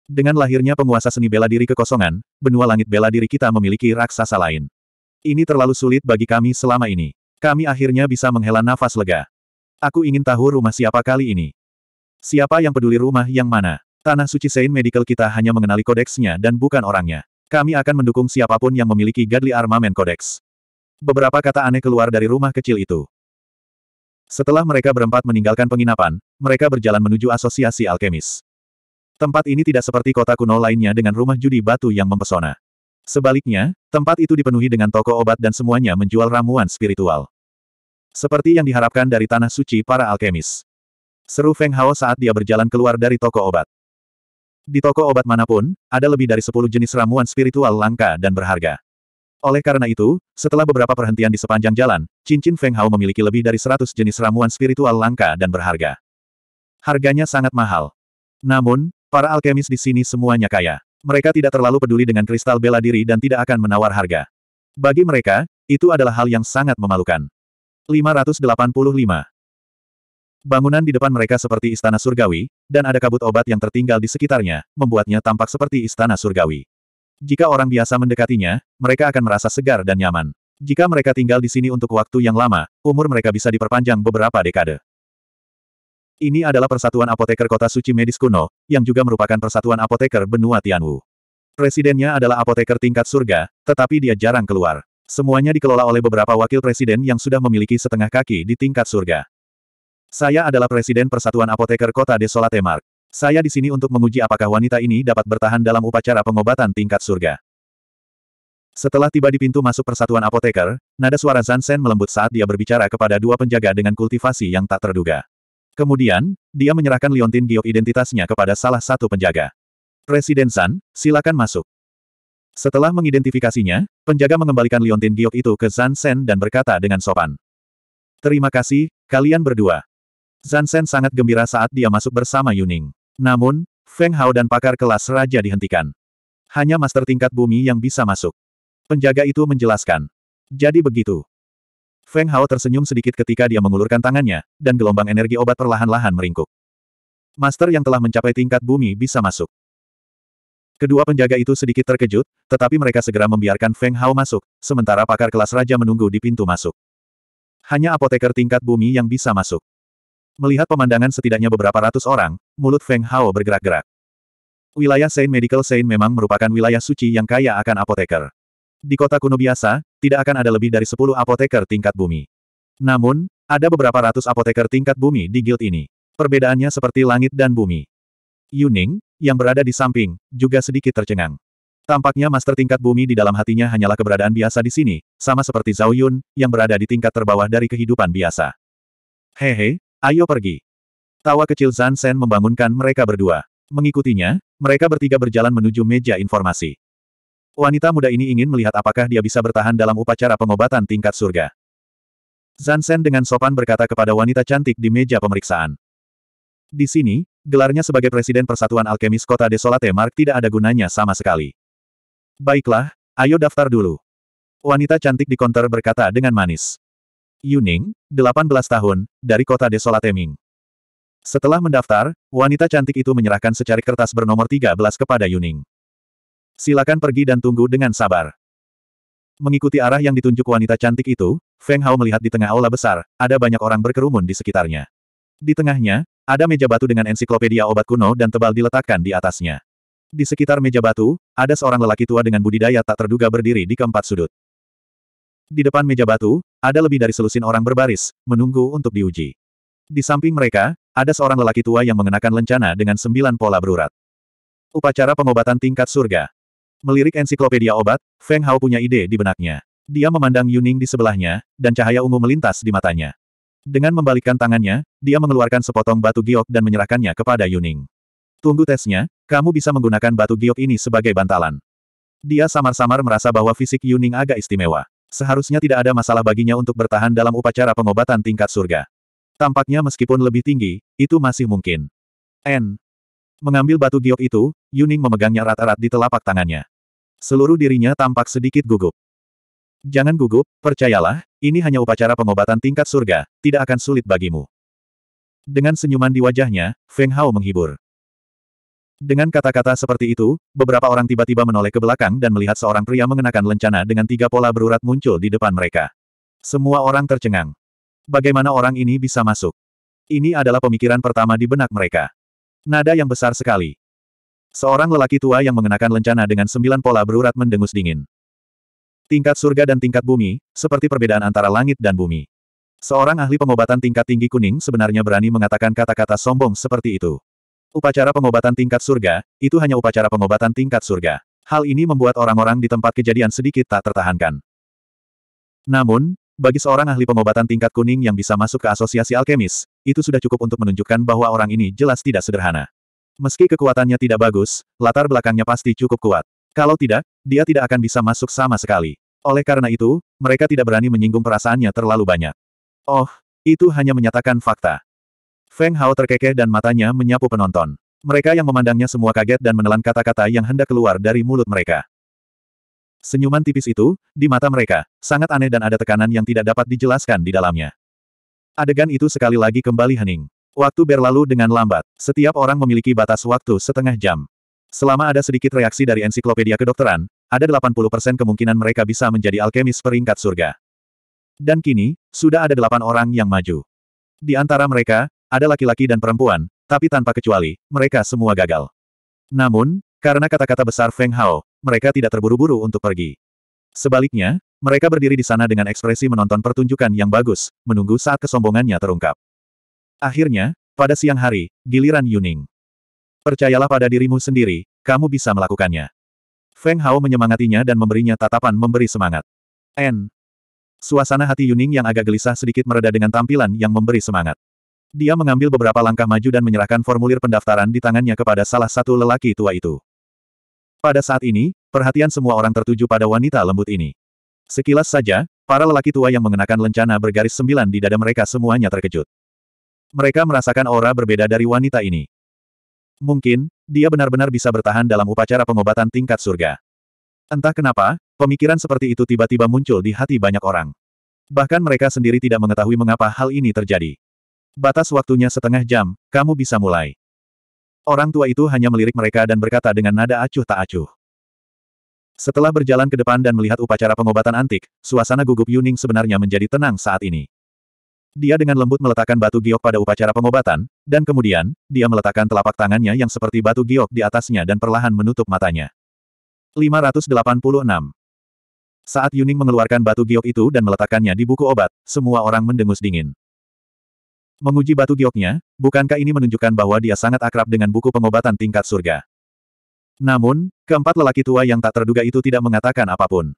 Dengan lahirnya penguasa seni bela diri kekosongan, benua langit bela diri kita memiliki raksasa lain. Ini terlalu sulit bagi kami selama ini. Kami akhirnya bisa menghela nafas lega. Aku ingin tahu rumah siapa kali ini. Siapa yang peduli rumah yang mana? Tanah suci Saint Medical kita hanya mengenali kodeksnya dan bukan orangnya. Kami akan mendukung siapapun yang memiliki Gadli armament Kodeks. Beberapa kata aneh keluar dari rumah kecil itu. Setelah mereka berempat meninggalkan penginapan, mereka berjalan menuju asosiasi alkemis. Tempat ini tidak seperti kota kuno lainnya dengan rumah judi batu yang mempesona. Sebaliknya, tempat itu dipenuhi dengan toko obat dan semuanya menjual ramuan spiritual. Seperti yang diharapkan dari tanah suci para alkemis. Seru Feng Hao saat dia berjalan keluar dari toko obat. Di toko obat manapun, ada lebih dari 10 jenis ramuan spiritual langka dan berharga. Oleh karena itu, setelah beberapa perhentian di sepanjang jalan, cincin Feng Hao memiliki lebih dari 100 jenis ramuan spiritual langka dan berharga. Harganya sangat mahal. Namun, para alkemis di sini semuanya kaya. Mereka tidak terlalu peduli dengan kristal bela diri dan tidak akan menawar harga. Bagi mereka, itu adalah hal yang sangat memalukan. 585. Bangunan di depan mereka seperti istana surgawi, dan ada kabut obat yang tertinggal di sekitarnya, membuatnya tampak seperti istana surgawi. Jika orang biasa mendekatinya, mereka akan merasa segar dan nyaman. Jika mereka tinggal di sini untuk waktu yang lama, umur mereka bisa diperpanjang beberapa dekade. Ini adalah persatuan apoteker kota suci medis kuno, yang juga merupakan persatuan apoteker benua Tianwu. Presidennya adalah apoteker tingkat surga, tetapi dia jarang keluar. Semuanya dikelola oleh beberapa wakil presiden yang sudah memiliki setengah kaki di tingkat surga. Saya adalah presiden persatuan apoteker kota Desolate Mark. Saya di sini untuk menguji apakah wanita ini dapat bertahan dalam upacara pengobatan tingkat surga. Setelah tiba di pintu masuk persatuan apoteker, nada suara Zansen melembut saat dia berbicara kepada dua penjaga dengan kultivasi yang tak terduga. Kemudian, dia menyerahkan liontin giok identitasnya kepada salah satu penjaga. Presiden San, silakan masuk. Setelah mengidentifikasinya, penjaga mengembalikan liontin giok itu ke Zansen dan berkata dengan sopan. Terima kasih, kalian berdua. Zansen sangat gembira saat dia masuk bersama Yuning. Namun, Feng Hao dan pakar kelas raja dihentikan. Hanya master tingkat bumi yang bisa masuk. Penjaga itu menjelaskan. Jadi begitu. Feng Hao tersenyum sedikit ketika dia mengulurkan tangannya, dan gelombang energi obat perlahan-lahan meringkuk. Master yang telah mencapai tingkat bumi bisa masuk. Kedua penjaga itu sedikit terkejut, tetapi mereka segera membiarkan Feng Hao masuk, sementara pakar kelas raja menunggu di pintu masuk. Hanya apoteker tingkat bumi yang bisa masuk. Melihat pemandangan setidaknya beberapa ratus orang, mulut Feng Hao bergerak-gerak. Wilayah Saint Medical Saint memang merupakan wilayah suci yang kaya akan apoteker. Di kota kuno biasa, tidak akan ada lebih dari 10 apoteker tingkat bumi. Namun, ada beberapa ratus apoteker tingkat bumi di guild ini. Perbedaannya seperti langit dan bumi. Yuning, yang berada di samping, juga sedikit tercengang. Tampaknya master tingkat bumi di dalam hatinya hanyalah keberadaan biasa di sini, sama seperti Zhao Yun, yang berada di tingkat terbawah dari kehidupan biasa. Hehe, Ayo pergi. Tawa kecil Zan membangunkan mereka berdua. Mengikutinya, mereka bertiga berjalan menuju meja informasi. Wanita muda ini ingin melihat apakah dia bisa bertahan dalam upacara pengobatan tingkat surga. Zan dengan sopan berkata kepada wanita cantik di meja pemeriksaan. Di sini, gelarnya sebagai Presiden Persatuan Alkemis Kota Desolate Mark tidak ada gunanya sama sekali. Baiklah, ayo daftar dulu. Wanita cantik di konter berkata dengan manis. Yuning, 18 tahun, dari kota Desolateming. Setelah mendaftar, wanita cantik itu menyerahkan secari kertas bernomor 13 kepada Yuning. Silakan pergi dan tunggu dengan sabar. Mengikuti arah yang ditunjuk wanita cantik itu, Feng Hao melihat di tengah aula besar, ada banyak orang berkerumun di sekitarnya. Di tengahnya, ada meja batu dengan ensiklopedia obat kuno dan tebal diletakkan di atasnya. Di sekitar meja batu, ada seorang lelaki tua dengan budidaya tak terduga berdiri di keempat sudut. Di depan meja batu, ada lebih dari selusin orang berbaris, menunggu untuk diuji. Di samping mereka, ada seorang lelaki tua yang mengenakan lencana dengan sembilan pola berurat. Upacara pengobatan tingkat surga. Melirik ensiklopedia obat, Feng Hao punya ide di benaknya. Dia memandang Yuning di sebelahnya, dan cahaya ungu melintas di matanya. Dengan membalikkan tangannya, dia mengeluarkan sepotong batu giok dan menyerahkannya kepada Yuning. Tunggu tesnya, kamu bisa menggunakan batu giok ini sebagai bantalan. Dia samar-samar merasa bahwa fisik Yuning agak istimewa. Seharusnya tidak ada masalah baginya untuk bertahan dalam upacara pengobatan tingkat surga. Tampaknya meskipun lebih tinggi, itu masih mungkin. N. Mengambil batu giok itu, Yuning memegangnya erat-erat di telapak tangannya. Seluruh dirinya tampak sedikit gugup. Jangan gugup, percayalah, ini hanya upacara pengobatan tingkat surga, tidak akan sulit bagimu. Dengan senyuman di wajahnya, Feng Hao menghibur. Dengan kata-kata seperti itu, beberapa orang tiba-tiba menoleh ke belakang dan melihat seorang pria mengenakan lencana dengan tiga pola berurat muncul di depan mereka. Semua orang tercengang. Bagaimana orang ini bisa masuk? Ini adalah pemikiran pertama di benak mereka. Nada yang besar sekali. Seorang lelaki tua yang mengenakan lencana dengan sembilan pola berurat mendengus dingin. Tingkat surga dan tingkat bumi, seperti perbedaan antara langit dan bumi. Seorang ahli pengobatan tingkat tinggi kuning sebenarnya berani mengatakan kata-kata sombong seperti itu. Upacara pengobatan tingkat surga, itu hanya upacara pengobatan tingkat surga. Hal ini membuat orang-orang di tempat kejadian sedikit tak tertahankan. Namun, bagi seorang ahli pengobatan tingkat kuning yang bisa masuk ke asosiasi alkemis, itu sudah cukup untuk menunjukkan bahwa orang ini jelas tidak sederhana. Meski kekuatannya tidak bagus, latar belakangnya pasti cukup kuat. Kalau tidak, dia tidak akan bisa masuk sama sekali. Oleh karena itu, mereka tidak berani menyinggung perasaannya terlalu banyak. Oh, itu hanya menyatakan fakta. Feng Hao terkekeh dan matanya menyapu penonton. Mereka yang memandangnya semua kaget dan menelan kata-kata yang hendak keluar dari mulut mereka. Senyuman tipis itu, di mata mereka, sangat aneh dan ada tekanan yang tidak dapat dijelaskan di dalamnya. Adegan itu sekali lagi kembali hening. Waktu berlalu dengan lambat, setiap orang memiliki batas waktu setengah jam. Selama ada sedikit reaksi dari ensiklopedia kedokteran, ada 80% kemungkinan mereka bisa menjadi alkemis peringkat surga. Dan kini, sudah ada delapan orang yang maju. Di antara mereka, ada laki-laki dan perempuan, tapi tanpa kecuali, mereka semua gagal. Namun, karena kata-kata besar Feng Hao, mereka tidak terburu-buru untuk pergi. Sebaliknya, mereka berdiri di sana dengan ekspresi menonton pertunjukan yang bagus, menunggu saat kesombongannya terungkap. Akhirnya, pada siang hari, giliran Yuning. Percayalah pada dirimu sendiri, kamu bisa melakukannya. Feng Hao menyemangatinya dan memberinya tatapan memberi semangat. N. Suasana hati Yuning yang agak gelisah sedikit mereda dengan tampilan yang memberi semangat. Dia mengambil beberapa langkah maju dan menyerahkan formulir pendaftaran di tangannya kepada salah satu lelaki tua itu. Pada saat ini, perhatian semua orang tertuju pada wanita lembut ini. Sekilas saja, para lelaki tua yang mengenakan lencana bergaris sembilan di dada mereka semuanya terkejut. Mereka merasakan aura berbeda dari wanita ini. Mungkin, dia benar-benar bisa bertahan dalam upacara pengobatan tingkat surga. Entah kenapa, pemikiran seperti itu tiba-tiba muncul di hati banyak orang. Bahkan mereka sendiri tidak mengetahui mengapa hal ini terjadi. Batas waktunya setengah jam, kamu bisa mulai. Orang tua itu hanya melirik mereka dan berkata dengan nada acuh tak acuh. Setelah berjalan ke depan dan melihat upacara pengobatan antik, suasana gugup Yuning sebenarnya menjadi tenang saat ini. Dia dengan lembut meletakkan batu giok pada upacara pengobatan, dan kemudian, dia meletakkan telapak tangannya yang seperti batu giok di atasnya dan perlahan menutup matanya. 586. Saat Yuning mengeluarkan batu giok itu dan meletakkannya di buku obat, semua orang mendengus dingin. Menguji batu gioknya, bukankah ini menunjukkan bahwa dia sangat akrab dengan buku pengobatan tingkat surga? Namun, keempat lelaki tua yang tak terduga itu tidak mengatakan apapun.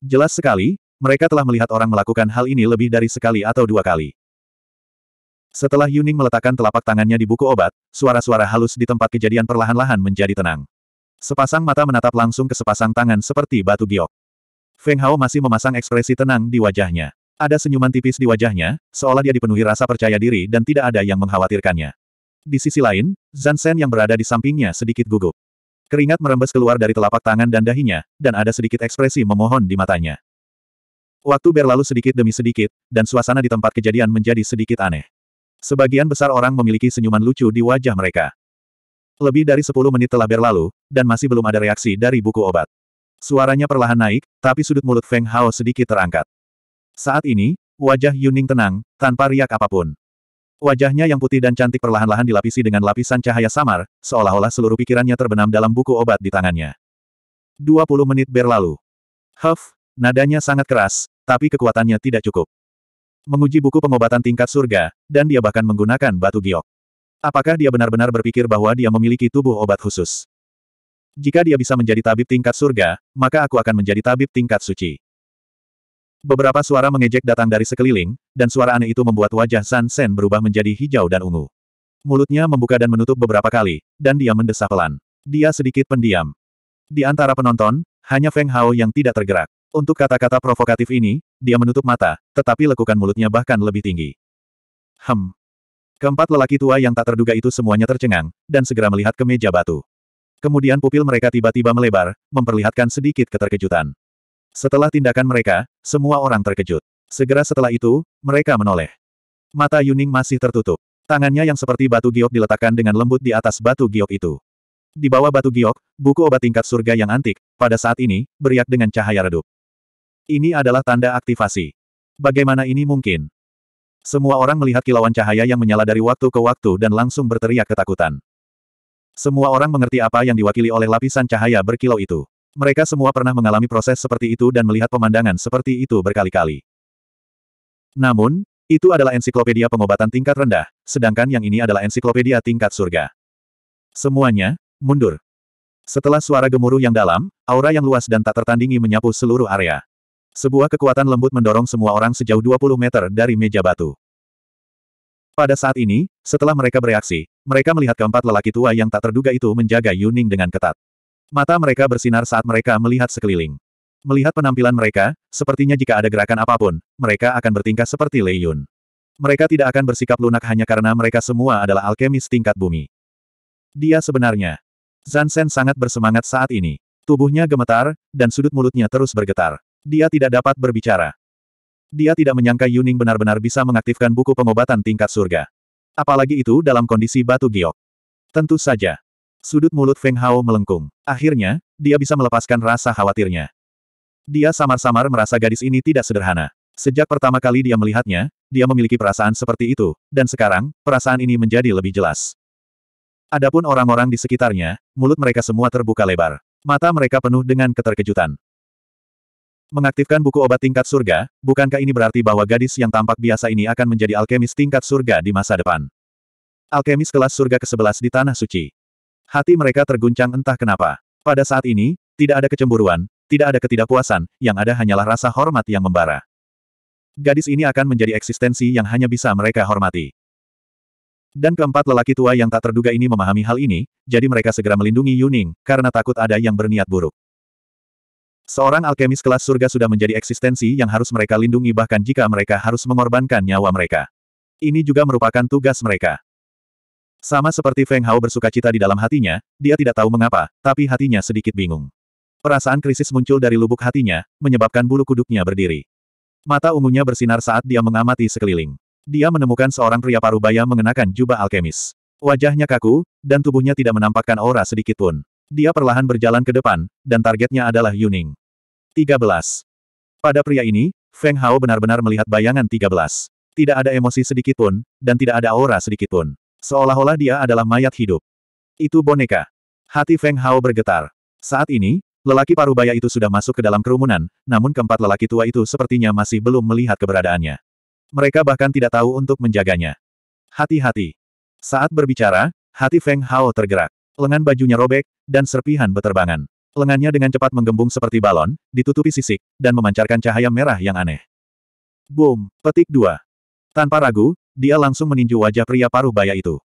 Jelas sekali, mereka telah melihat orang melakukan hal ini lebih dari sekali atau dua kali. Setelah Yuning meletakkan telapak tangannya di buku obat, suara-suara halus di tempat kejadian perlahan-lahan menjadi tenang. Sepasang mata menatap langsung ke sepasang tangan seperti batu giok. Feng Hao masih memasang ekspresi tenang di wajahnya. Ada senyuman tipis di wajahnya, seolah dia dipenuhi rasa percaya diri dan tidak ada yang mengkhawatirkannya. Di sisi lain, Zan yang berada di sampingnya sedikit gugup. Keringat merembes keluar dari telapak tangan dan dahinya, dan ada sedikit ekspresi memohon di matanya. Waktu berlalu sedikit demi sedikit, dan suasana di tempat kejadian menjadi sedikit aneh. Sebagian besar orang memiliki senyuman lucu di wajah mereka. Lebih dari 10 menit telah berlalu, dan masih belum ada reaksi dari buku obat. Suaranya perlahan naik, tapi sudut mulut Feng Hao sedikit terangkat. Saat ini, wajah Yuning tenang, tanpa riak apapun. Wajahnya yang putih dan cantik perlahan-lahan dilapisi dengan lapisan cahaya samar, seolah-olah seluruh pikirannya terbenam dalam buku obat di tangannya. 20 menit berlalu. Huff, nadanya sangat keras, tapi kekuatannya tidak cukup. Menguji buku pengobatan tingkat surga, dan dia bahkan menggunakan batu giok. Apakah dia benar-benar berpikir bahwa dia memiliki tubuh obat khusus? Jika dia bisa menjadi tabib tingkat surga, maka aku akan menjadi tabib tingkat suci. Beberapa suara mengejek datang dari sekeliling, dan suara aneh itu membuat wajah San Sen berubah menjadi hijau dan ungu. Mulutnya membuka dan menutup beberapa kali, dan dia mendesah pelan. Dia sedikit pendiam. Di antara penonton, hanya Feng Hao yang tidak tergerak. Untuk kata-kata provokatif ini, dia menutup mata, tetapi lekukan mulutnya bahkan lebih tinggi. Hem. Keempat lelaki tua yang tak terduga itu semuanya tercengang, dan segera melihat ke meja batu. Kemudian pupil mereka tiba-tiba melebar, memperlihatkan sedikit keterkejutan. Setelah tindakan mereka, semua orang terkejut. Segera setelah itu, mereka menoleh. Mata Yuning masih tertutup. Tangannya yang seperti batu giok diletakkan dengan lembut di atas batu giok itu. Di bawah batu giok, buku obat tingkat surga yang antik, pada saat ini, beriak dengan cahaya redup. Ini adalah tanda aktivasi. Bagaimana ini mungkin? Semua orang melihat kilauan cahaya yang menyala dari waktu ke waktu dan langsung berteriak ketakutan. Semua orang mengerti apa yang diwakili oleh lapisan cahaya berkilau itu. Mereka semua pernah mengalami proses seperti itu dan melihat pemandangan seperti itu berkali-kali. Namun, itu adalah ensiklopedia pengobatan tingkat rendah, sedangkan yang ini adalah ensiklopedia tingkat surga. Semuanya, mundur. Setelah suara gemuruh yang dalam, aura yang luas dan tak tertandingi menyapu seluruh area. Sebuah kekuatan lembut mendorong semua orang sejauh 20 meter dari meja batu. Pada saat ini, setelah mereka bereaksi, mereka melihat keempat lelaki tua yang tak terduga itu menjaga Yuning dengan ketat. Mata mereka bersinar saat mereka melihat sekeliling. Melihat penampilan mereka, sepertinya jika ada gerakan apapun, mereka akan bertingkah seperti Lei Yun. Mereka tidak akan bersikap lunak hanya karena mereka semua adalah alkemis tingkat bumi. Dia sebenarnya. Zansen sangat bersemangat saat ini. Tubuhnya gemetar, dan sudut mulutnya terus bergetar. Dia tidak dapat berbicara. Dia tidak menyangka Yuning benar-benar bisa mengaktifkan buku pengobatan tingkat surga. Apalagi itu dalam kondisi batu giok. Tentu saja. Sudut mulut Feng Hao melengkung. Akhirnya, dia bisa melepaskan rasa khawatirnya. Dia samar-samar merasa gadis ini tidak sederhana. Sejak pertama kali dia melihatnya, dia memiliki perasaan seperti itu, dan sekarang, perasaan ini menjadi lebih jelas. Adapun orang-orang di sekitarnya, mulut mereka semua terbuka lebar. Mata mereka penuh dengan keterkejutan. Mengaktifkan buku obat tingkat surga, bukankah ini berarti bahwa gadis yang tampak biasa ini akan menjadi alkemis tingkat surga di masa depan? Alkemis kelas surga ke-11 di Tanah Suci. Hati mereka terguncang entah kenapa. Pada saat ini, tidak ada kecemburuan, tidak ada ketidakpuasan, yang ada hanyalah rasa hormat yang membara. Gadis ini akan menjadi eksistensi yang hanya bisa mereka hormati. Dan keempat lelaki tua yang tak terduga ini memahami hal ini, jadi mereka segera melindungi Yuning, karena takut ada yang berniat buruk. Seorang alkemis kelas surga sudah menjadi eksistensi yang harus mereka lindungi bahkan jika mereka harus mengorbankan nyawa mereka. Ini juga merupakan tugas mereka. Sama seperti Feng Hao bersuka cita di dalam hatinya, dia tidak tahu mengapa, tapi hatinya sedikit bingung. Perasaan krisis muncul dari lubuk hatinya, menyebabkan bulu kuduknya berdiri. Mata ungunya bersinar saat dia mengamati sekeliling. Dia menemukan seorang pria parubaya mengenakan jubah alkemis. Wajahnya kaku, dan tubuhnya tidak menampakkan aura sedikitpun. Dia perlahan berjalan ke depan, dan targetnya adalah Yuning. 13. Pada pria ini, Feng Hao benar-benar melihat bayangan 13. Tidak ada emosi sedikitpun, dan tidak ada aura sedikitpun. Seolah-olah dia adalah mayat hidup. Itu boneka. Hati Feng Hao bergetar. Saat ini, lelaki parubaya itu sudah masuk ke dalam kerumunan, namun keempat lelaki tua itu sepertinya masih belum melihat keberadaannya. Mereka bahkan tidak tahu untuk menjaganya. Hati-hati. Saat berbicara, hati Feng Hao tergerak. Lengan bajunya robek, dan serpihan beterbangan. Lengannya dengan cepat menggembung seperti balon, ditutupi sisik, dan memancarkan cahaya merah yang aneh. Boom, petik dua. Tanpa ragu, dia langsung meninju wajah pria baya itu.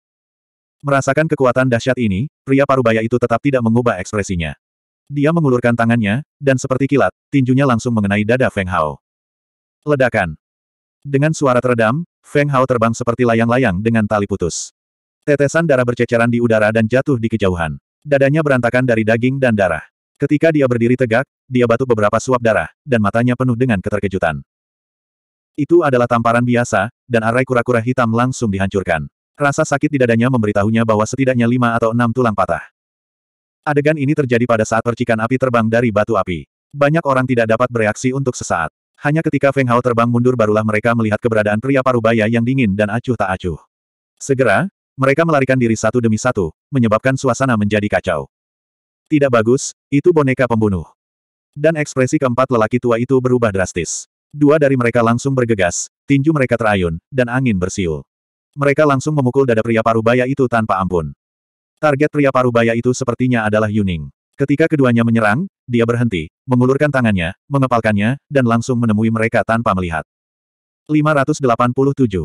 Merasakan kekuatan dahsyat ini, pria baya itu tetap tidak mengubah ekspresinya. Dia mengulurkan tangannya, dan seperti kilat, tinjunya langsung mengenai dada Feng Hao. Ledakan. Dengan suara teredam, Feng Hao terbang seperti layang-layang dengan tali putus. Tetesan darah berceceran di udara dan jatuh di kejauhan. Dadanya berantakan dari daging dan darah. Ketika dia berdiri tegak, dia batuk beberapa suap darah, dan matanya penuh dengan keterkejutan. Itu adalah tamparan biasa, dan arai kura-kura hitam langsung dihancurkan. Rasa sakit di dadanya memberitahunya bahwa setidaknya lima atau enam tulang patah. Adegan ini terjadi pada saat percikan api terbang dari batu api. Banyak orang tidak dapat bereaksi untuk sesaat. Hanya ketika Feng Hao terbang mundur barulah mereka melihat keberadaan pria parubaya yang dingin dan acuh tak acuh. Segera, mereka melarikan diri satu demi satu, menyebabkan suasana menjadi kacau. Tidak bagus, itu boneka pembunuh. Dan ekspresi keempat lelaki tua itu berubah drastis. Dua dari mereka langsung bergegas, tinju mereka terayun, dan angin bersiul. Mereka langsung memukul dada pria parubaya itu tanpa ampun. Target pria parubaya itu sepertinya adalah Yuning. Ketika keduanya menyerang, dia berhenti, mengulurkan tangannya, mengepalkannya, dan langsung menemui mereka tanpa melihat. 587.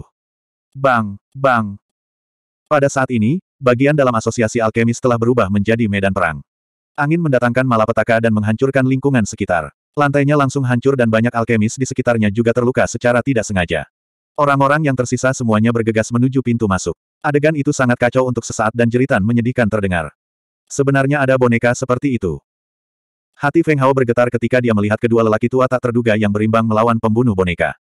Bang, bang. Pada saat ini, bagian dalam asosiasi alkemis telah berubah menjadi medan perang. Angin mendatangkan malapetaka dan menghancurkan lingkungan sekitar. Lantainya langsung hancur dan banyak alkemis di sekitarnya juga terluka secara tidak sengaja. Orang-orang yang tersisa semuanya bergegas menuju pintu masuk. Adegan itu sangat kacau untuk sesaat dan jeritan menyedihkan terdengar. Sebenarnya ada boneka seperti itu. Hati Feng Hao bergetar ketika dia melihat kedua lelaki tua tak terduga yang berimbang melawan pembunuh boneka.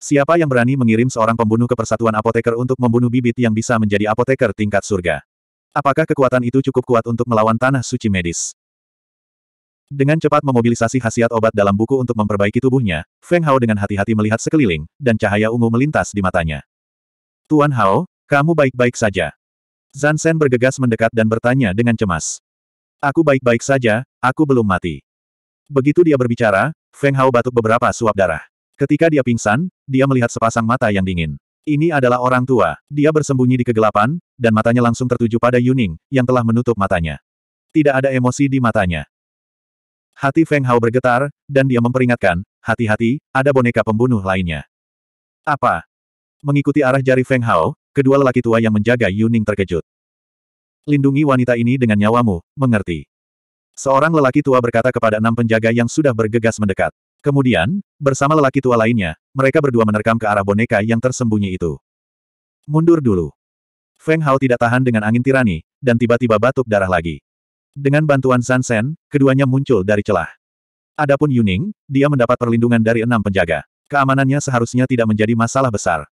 Siapa yang berani mengirim seorang pembunuh ke persatuan apoteker untuk membunuh bibit yang bisa menjadi apoteker tingkat surga? Apakah kekuatan itu cukup kuat untuk melawan tanah suci medis? Dengan cepat memobilisasi khasiat obat dalam buku untuk memperbaiki tubuhnya, Feng Hao dengan hati-hati melihat sekeliling, dan cahaya ungu melintas di matanya. Tuan Hao, kamu baik-baik saja. Zan Sen bergegas mendekat dan bertanya dengan cemas. Aku baik-baik saja, aku belum mati. Begitu dia berbicara, Feng Hao batuk beberapa suap darah. Ketika dia pingsan, dia melihat sepasang mata yang dingin. Ini adalah orang tua. Dia bersembunyi di kegelapan, dan matanya langsung tertuju pada Yuning, yang telah menutup matanya. Tidak ada emosi di matanya. Hati Feng Hao bergetar, dan dia memperingatkan, hati-hati, ada boneka pembunuh lainnya. Apa? Mengikuti arah jari Feng Hao, kedua lelaki tua yang menjaga Yuning terkejut. Lindungi wanita ini dengan nyawamu, mengerti. Seorang lelaki tua berkata kepada enam penjaga yang sudah bergegas mendekat. Kemudian, bersama lelaki tua lainnya, mereka berdua menerkam ke arah boneka yang tersembunyi itu. Mundur dulu. Feng Hao tidak tahan dengan angin tirani, dan tiba-tiba batuk darah lagi. Dengan bantuan Sansen, keduanya muncul dari celah. Adapun Yuning, dia mendapat perlindungan dari enam penjaga. Keamanannya seharusnya tidak menjadi masalah besar.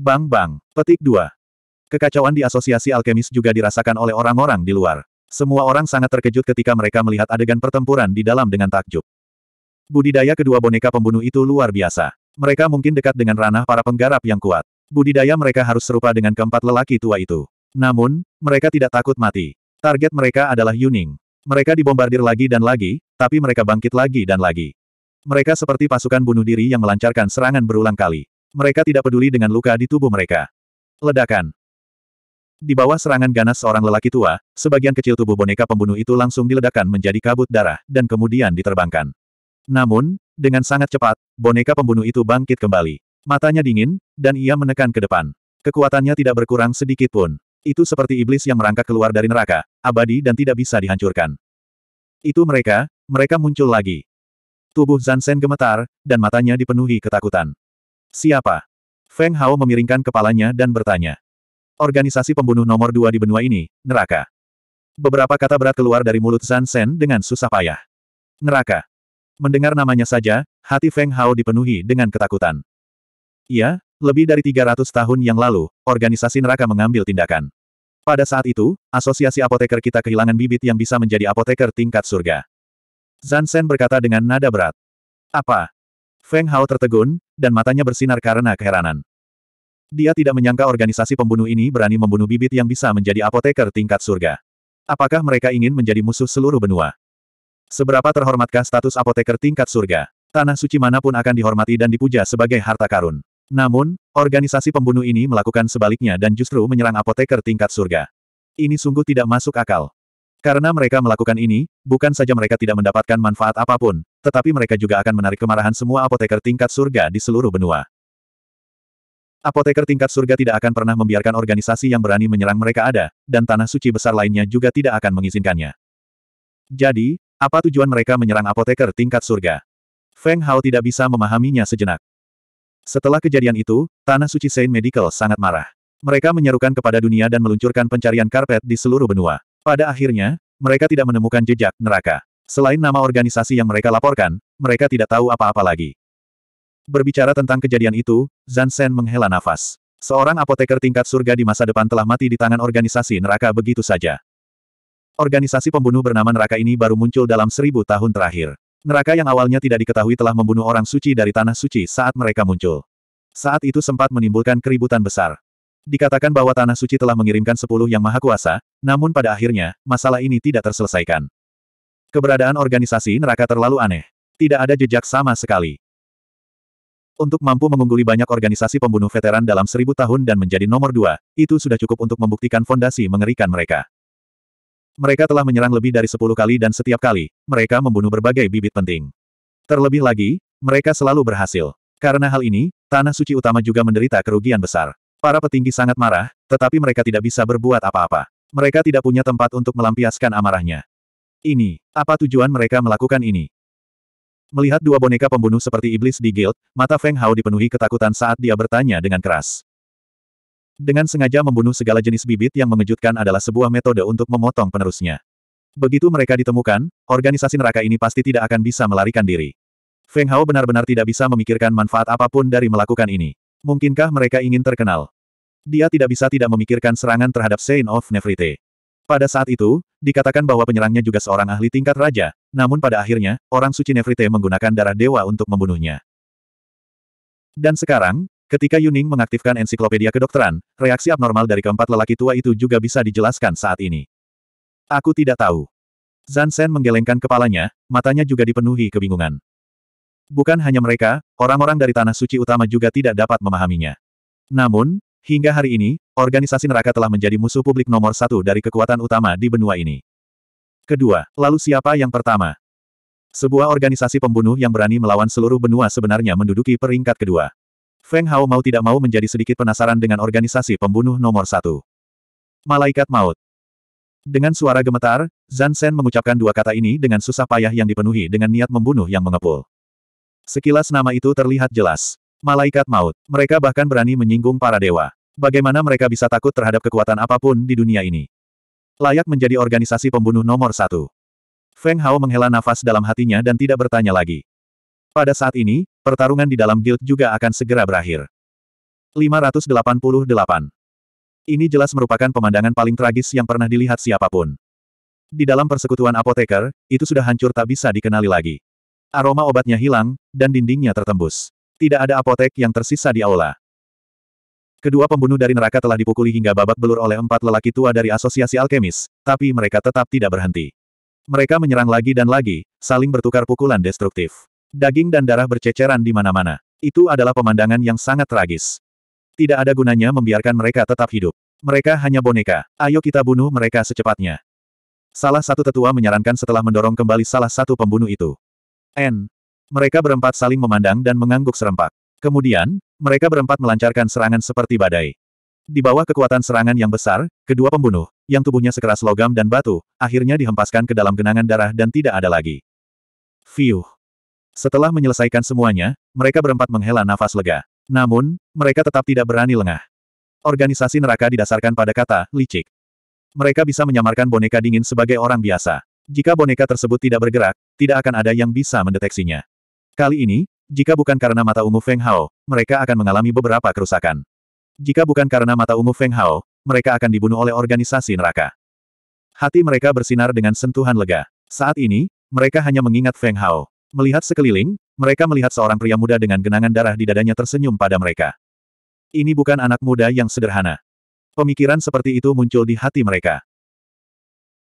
Bang Bang, petik 2. Kekacauan di asosiasi alkemis juga dirasakan oleh orang-orang di luar. Semua orang sangat terkejut ketika mereka melihat adegan pertempuran di dalam dengan takjub. Budidaya kedua boneka pembunuh itu luar biasa. Mereka mungkin dekat dengan ranah para penggarap yang kuat. Budidaya mereka harus serupa dengan keempat lelaki tua itu. Namun, mereka tidak takut mati. Target mereka adalah Yuning. Mereka dibombardir lagi dan lagi, tapi mereka bangkit lagi dan lagi. Mereka seperti pasukan bunuh diri yang melancarkan serangan berulang kali. Mereka tidak peduli dengan luka di tubuh mereka. Ledakan. Di bawah serangan ganas seorang lelaki tua, sebagian kecil tubuh boneka pembunuh itu langsung diledakkan menjadi kabut darah, dan kemudian diterbangkan. Namun, dengan sangat cepat, boneka pembunuh itu bangkit kembali. Matanya dingin, dan ia menekan ke depan. Kekuatannya tidak berkurang sedikit pun. Itu seperti iblis yang merangkak keluar dari neraka, abadi dan tidak bisa dihancurkan. Itu mereka, mereka muncul lagi. Tubuh Zansen gemetar, dan matanya dipenuhi ketakutan. Siapa? Feng Hao memiringkan kepalanya dan bertanya. Organisasi pembunuh nomor dua di benua ini, neraka. Beberapa kata berat keluar dari mulut Zansen dengan susah payah. Neraka. Mendengar namanya saja, hati Feng Hao dipenuhi dengan ketakutan. Iya, lebih dari 300 tahun yang lalu, organisasi neraka mengambil tindakan. Pada saat itu, asosiasi apoteker kita kehilangan bibit yang bisa menjadi apoteker tingkat surga. Zansen berkata dengan nada berat. Apa? Feng Hao tertegun, dan matanya bersinar karena keheranan. Dia tidak menyangka organisasi pembunuh ini berani membunuh bibit yang bisa menjadi apoteker tingkat surga. Apakah mereka ingin menjadi musuh seluruh benua? Seberapa terhormatkah status apoteker tingkat surga? Tanah suci manapun akan dihormati dan dipuja sebagai harta karun. Namun, organisasi pembunuh ini melakukan sebaliknya dan justru menyerang apoteker tingkat surga. Ini sungguh tidak masuk akal. Karena mereka melakukan ini, bukan saja mereka tidak mendapatkan manfaat apapun, tetapi mereka juga akan menarik kemarahan semua apoteker tingkat surga di seluruh benua. Apoteker tingkat surga tidak akan pernah membiarkan organisasi yang berani menyerang mereka ada, dan tanah suci besar lainnya juga tidak akan mengizinkannya. Jadi, apa tujuan mereka menyerang apoteker tingkat surga? Feng Hao tidak bisa memahaminya sejenak. Setelah kejadian itu, Tanah Suci Saint Medical sangat marah. Mereka menyerukan kepada dunia dan meluncurkan pencarian karpet di seluruh benua. Pada akhirnya, mereka tidak menemukan jejak neraka. Selain nama organisasi yang mereka laporkan, mereka tidak tahu apa-apa lagi. Berbicara tentang kejadian itu, Zan Sen menghela nafas. Seorang apoteker tingkat surga di masa depan telah mati di tangan organisasi neraka begitu saja. Organisasi pembunuh bernama neraka ini baru muncul dalam seribu tahun terakhir. Neraka yang awalnya tidak diketahui telah membunuh orang suci dari tanah suci saat mereka muncul. Saat itu sempat menimbulkan keributan besar. Dikatakan bahwa Tanah Suci telah mengirimkan sepuluh yang maha kuasa, namun pada akhirnya, masalah ini tidak terselesaikan. Keberadaan organisasi neraka terlalu aneh. Tidak ada jejak sama sekali. Untuk mampu mengungguli banyak organisasi pembunuh veteran dalam seribu tahun dan menjadi nomor dua, itu sudah cukup untuk membuktikan fondasi mengerikan mereka. Mereka telah menyerang lebih dari sepuluh kali dan setiap kali, mereka membunuh berbagai bibit penting. Terlebih lagi, mereka selalu berhasil. Karena hal ini, Tanah Suci Utama juga menderita kerugian besar. Para petinggi sangat marah, tetapi mereka tidak bisa berbuat apa-apa. Mereka tidak punya tempat untuk melampiaskan amarahnya. Ini, apa tujuan mereka melakukan ini? Melihat dua boneka pembunuh seperti iblis di guild, mata Feng Hao dipenuhi ketakutan saat dia bertanya dengan keras. Dengan sengaja membunuh segala jenis bibit yang mengejutkan adalah sebuah metode untuk memotong penerusnya. Begitu mereka ditemukan, organisasi neraka ini pasti tidak akan bisa melarikan diri. Feng Hao benar-benar tidak bisa memikirkan manfaat apapun dari melakukan ini. Mungkinkah mereka ingin terkenal? Dia tidak bisa tidak memikirkan serangan terhadap Saint of Nefrite. Pada saat itu, dikatakan bahwa penyerangnya juga seorang ahli tingkat raja, namun pada akhirnya, orang suci Nefrite menggunakan darah dewa untuk membunuhnya. Dan sekarang, Ketika Yuning mengaktifkan ensiklopedia kedokteran, reaksi abnormal dari keempat lelaki tua itu juga bisa dijelaskan saat ini. Aku tidak tahu. Zan Sen menggelengkan kepalanya, matanya juga dipenuhi kebingungan. Bukan hanya mereka, orang-orang dari Tanah Suci Utama juga tidak dapat memahaminya. Namun, hingga hari ini, organisasi neraka telah menjadi musuh publik nomor satu dari kekuatan utama di benua ini. Kedua, lalu siapa yang pertama? Sebuah organisasi pembunuh yang berani melawan seluruh benua sebenarnya menduduki peringkat kedua. Feng Hao mau tidak mau menjadi sedikit penasaran dengan organisasi pembunuh nomor satu. Malaikat Maut. Dengan suara gemetar, Zan Sen mengucapkan dua kata ini dengan susah payah yang dipenuhi dengan niat membunuh yang mengepul. Sekilas nama itu terlihat jelas. Malaikat Maut. Mereka bahkan berani menyinggung para dewa. Bagaimana mereka bisa takut terhadap kekuatan apapun di dunia ini? Layak menjadi organisasi pembunuh nomor satu. Feng Hao menghela nafas dalam hatinya dan tidak bertanya lagi. Pada saat ini, pertarungan di dalam guild juga akan segera berakhir. 588. Ini jelas merupakan pemandangan paling tragis yang pernah dilihat siapapun. Di dalam persekutuan apoteker, itu sudah hancur tak bisa dikenali lagi. Aroma obatnya hilang, dan dindingnya tertembus. Tidak ada apotek yang tersisa di aula. Kedua pembunuh dari neraka telah dipukuli hingga babak belur oleh empat lelaki tua dari asosiasi alkemis, tapi mereka tetap tidak berhenti. Mereka menyerang lagi dan lagi, saling bertukar pukulan destruktif. Daging dan darah berceceran di mana-mana. Itu adalah pemandangan yang sangat tragis. Tidak ada gunanya membiarkan mereka tetap hidup. Mereka hanya boneka. Ayo kita bunuh mereka secepatnya. Salah satu tetua menyarankan setelah mendorong kembali salah satu pembunuh itu. N. Mereka berempat saling memandang dan mengangguk serempak. Kemudian, mereka berempat melancarkan serangan seperti badai. Di bawah kekuatan serangan yang besar, kedua pembunuh, yang tubuhnya sekeras logam dan batu, akhirnya dihempaskan ke dalam genangan darah dan tidak ada lagi. Fiuh. Setelah menyelesaikan semuanya, mereka berempat menghela nafas lega. Namun, mereka tetap tidak berani lengah. Organisasi neraka didasarkan pada kata, licik. Mereka bisa menyamarkan boneka dingin sebagai orang biasa. Jika boneka tersebut tidak bergerak, tidak akan ada yang bisa mendeteksinya. Kali ini, jika bukan karena mata ungu Feng Hao, mereka akan mengalami beberapa kerusakan. Jika bukan karena mata ungu Feng Hao, mereka akan dibunuh oleh organisasi neraka. Hati mereka bersinar dengan sentuhan lega. Saat ini, mereka hanya mengingat Feng Hao. Melihat sekeliling, mereka melihat seorang pria muda dengan genangan darah di dadanya tersenyum pada mereka. Ini bukan anak muda yang sederhana. Pemikiran seperti itu muncul di hati mereka.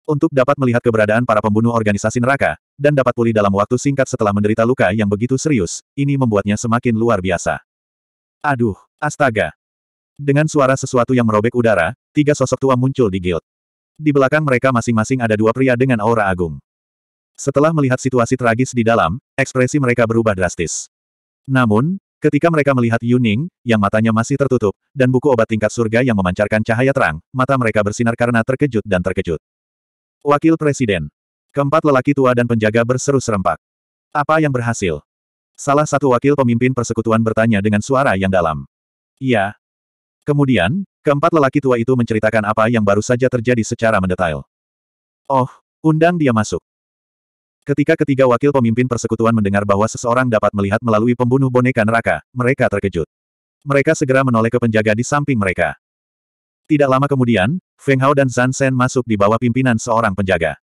Untuk dapat melihat keberadaan para pembunuh organisasi neraka, dan dapat pulih dalam waktu singkat setelah menderita luka yang begitu serius, ini membuatnya semakin luar biasa. Aduh, astaga. Dengan suara sesuatu yang merobek udara, tiga sosok tua muncul di guild. Di belakang mereka masing-masing ada dua pria dengan aura agung. Setelah melihat situasi tragis di dalam, ekspresi mereka berubah drastis. Namun, ketika mereka melihat Yuning, yang matanya masih tertutup, dan buku obat tingkat surga yang memancarkan cahaya terang, mata mereka bersinar karena terkejut dan terkejut. Wakil Presiden. Keempat lelaki tua dan penjaga berseru serempak. Apa yang berhasil? Salah satu wakil pemimpin persekutuan bertanya dengan suara yang dalam. Iya. Kemudian, keempat lelaki tua itu menceritakan apa yang baru saja terjadi secara mendetail. Oh, undang dia masuk. Ketika ketiga wakil pemimpin persekutuan mendengar bahwa seseorang dapat melihat melalui pembunuh boneka neraka, mereka terkejut. Mereka segera menoleh ke penjaga di samping mereka. Tidak lama kemudian, Feng Hao dan Zhan Sen masuk di bawah pimpinan seorang penjaga.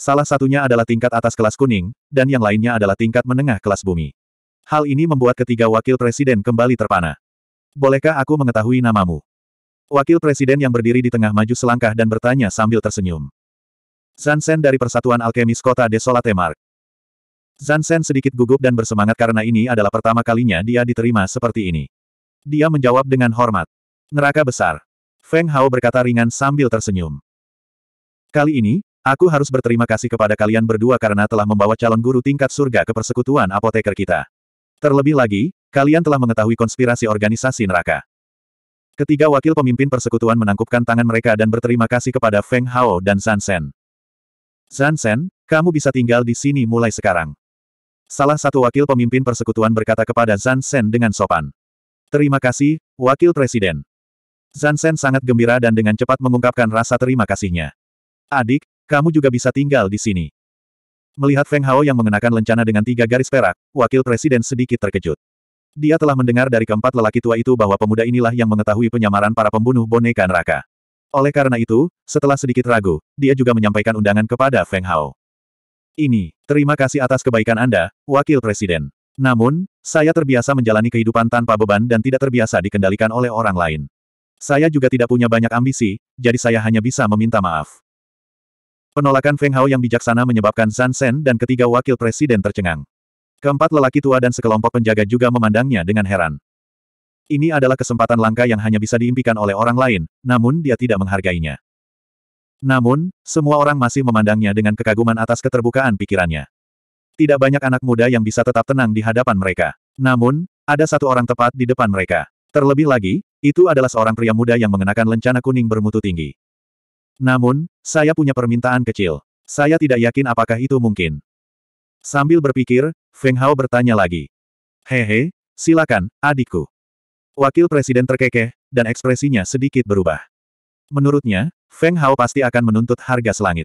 Salah satunya adalah tingkat atas kelas kuning, dan yang lainnya adalah tingkat menengah kelas bumi. Hal ini membuat ketiga wakil presiden kembali terpana. Bolehkah aku mengetahui namamu? Wakil presiden yang berdiri di tengah maju selangkah dan bertanya sambil tersenyum. Zansen dari Persatuan Alkemis Kota Desolate Mark. Zansen sedikit gugup dan bersemangat karena ini adalah pertama kalinya dia diterima seperti ini. Dia menjawab dengan hormat. Neraka besar. Feng Hao berkata ringan sambil tersenyum. Kali ini, aku harus berterima kasih kepada kalian berdua karena telah membawa calon guru tingkat surga ke persekutuan apoteker kita. Terlebih lagi, kalian telah mengetahui konspirasi organisasi neraka. Ketiga wakil pemimpin persekutuan menangkupkan tangan mereka dan berterima kasih kepada Feng Hao dan Zansen. Zansen, kamu bisa tinggal di sini mulai sekarang. Salah satu wakil pemimpin persekutuan berkata kepada Zansen dengan sopan. Terima kasih, Wakil Presiden. Zansen sangat gembira dan dengan cepat mengungkapkan rasa terima kasihnya. Adik, kamu juga bisa tinggal di sini. Melihat Feng Hao yang mengenakan lencana dengan tiga garis perak, Wakil Presiden sedikit terkejut. Dia telah mendengar dari keempat lelaki tua itu bahwa pemuda inilah yang mengetahui penyamaran para pembunuh boneka neraka. Oleh karena itu, setelah sedikit ragu, dia juga menyampaikan undangan kepada Feng Hao. Ini, terima kasih atas kebaikan Anda, Wakil Presiden. Namun, saya terbiasa menjalani kehidupan tanpa beban dan tidak terbiasa dikendalikan oleh orang lain. Saya juga tidak punya banyak ambisi, jadi saya hanya bisa meminta maaf. Penolakan Feng Hao yang bijaksana menyebabkan Sun Sen dan ketiga wakil presiden tercengang. Keempat lelaki tua dan sekelompok penjaga juga memandangnya dengan heran. Ini adalah kesempatan langka yang hanya bisa diimpikan oleh orang lain, namun dia tidak menghargainya. Namun, semua orang masih memandangnya dengan kekaguman atas keterbukaan pikirannya. Tidak banyak anak muda yang bisa tetap tenang di hadapan mereka. Namun, ada satu orang tepat di depan mereka. Terlebih lagi, itu adalah seorang pria muda yang mengenakan lencana kuning bermutu tinggi. Namun, saya punya permintaan kecil. Saya tidak yakin apakah itu mungkin. Sambil berpikir, Feng Hao bertanya lagi. Hehe, silakan, adikku. Wakil Presiden terkekeh, dan ekspresinya sedikit berubah. Menurutnya, Feng Hao pasti akan menuntut harga selangit.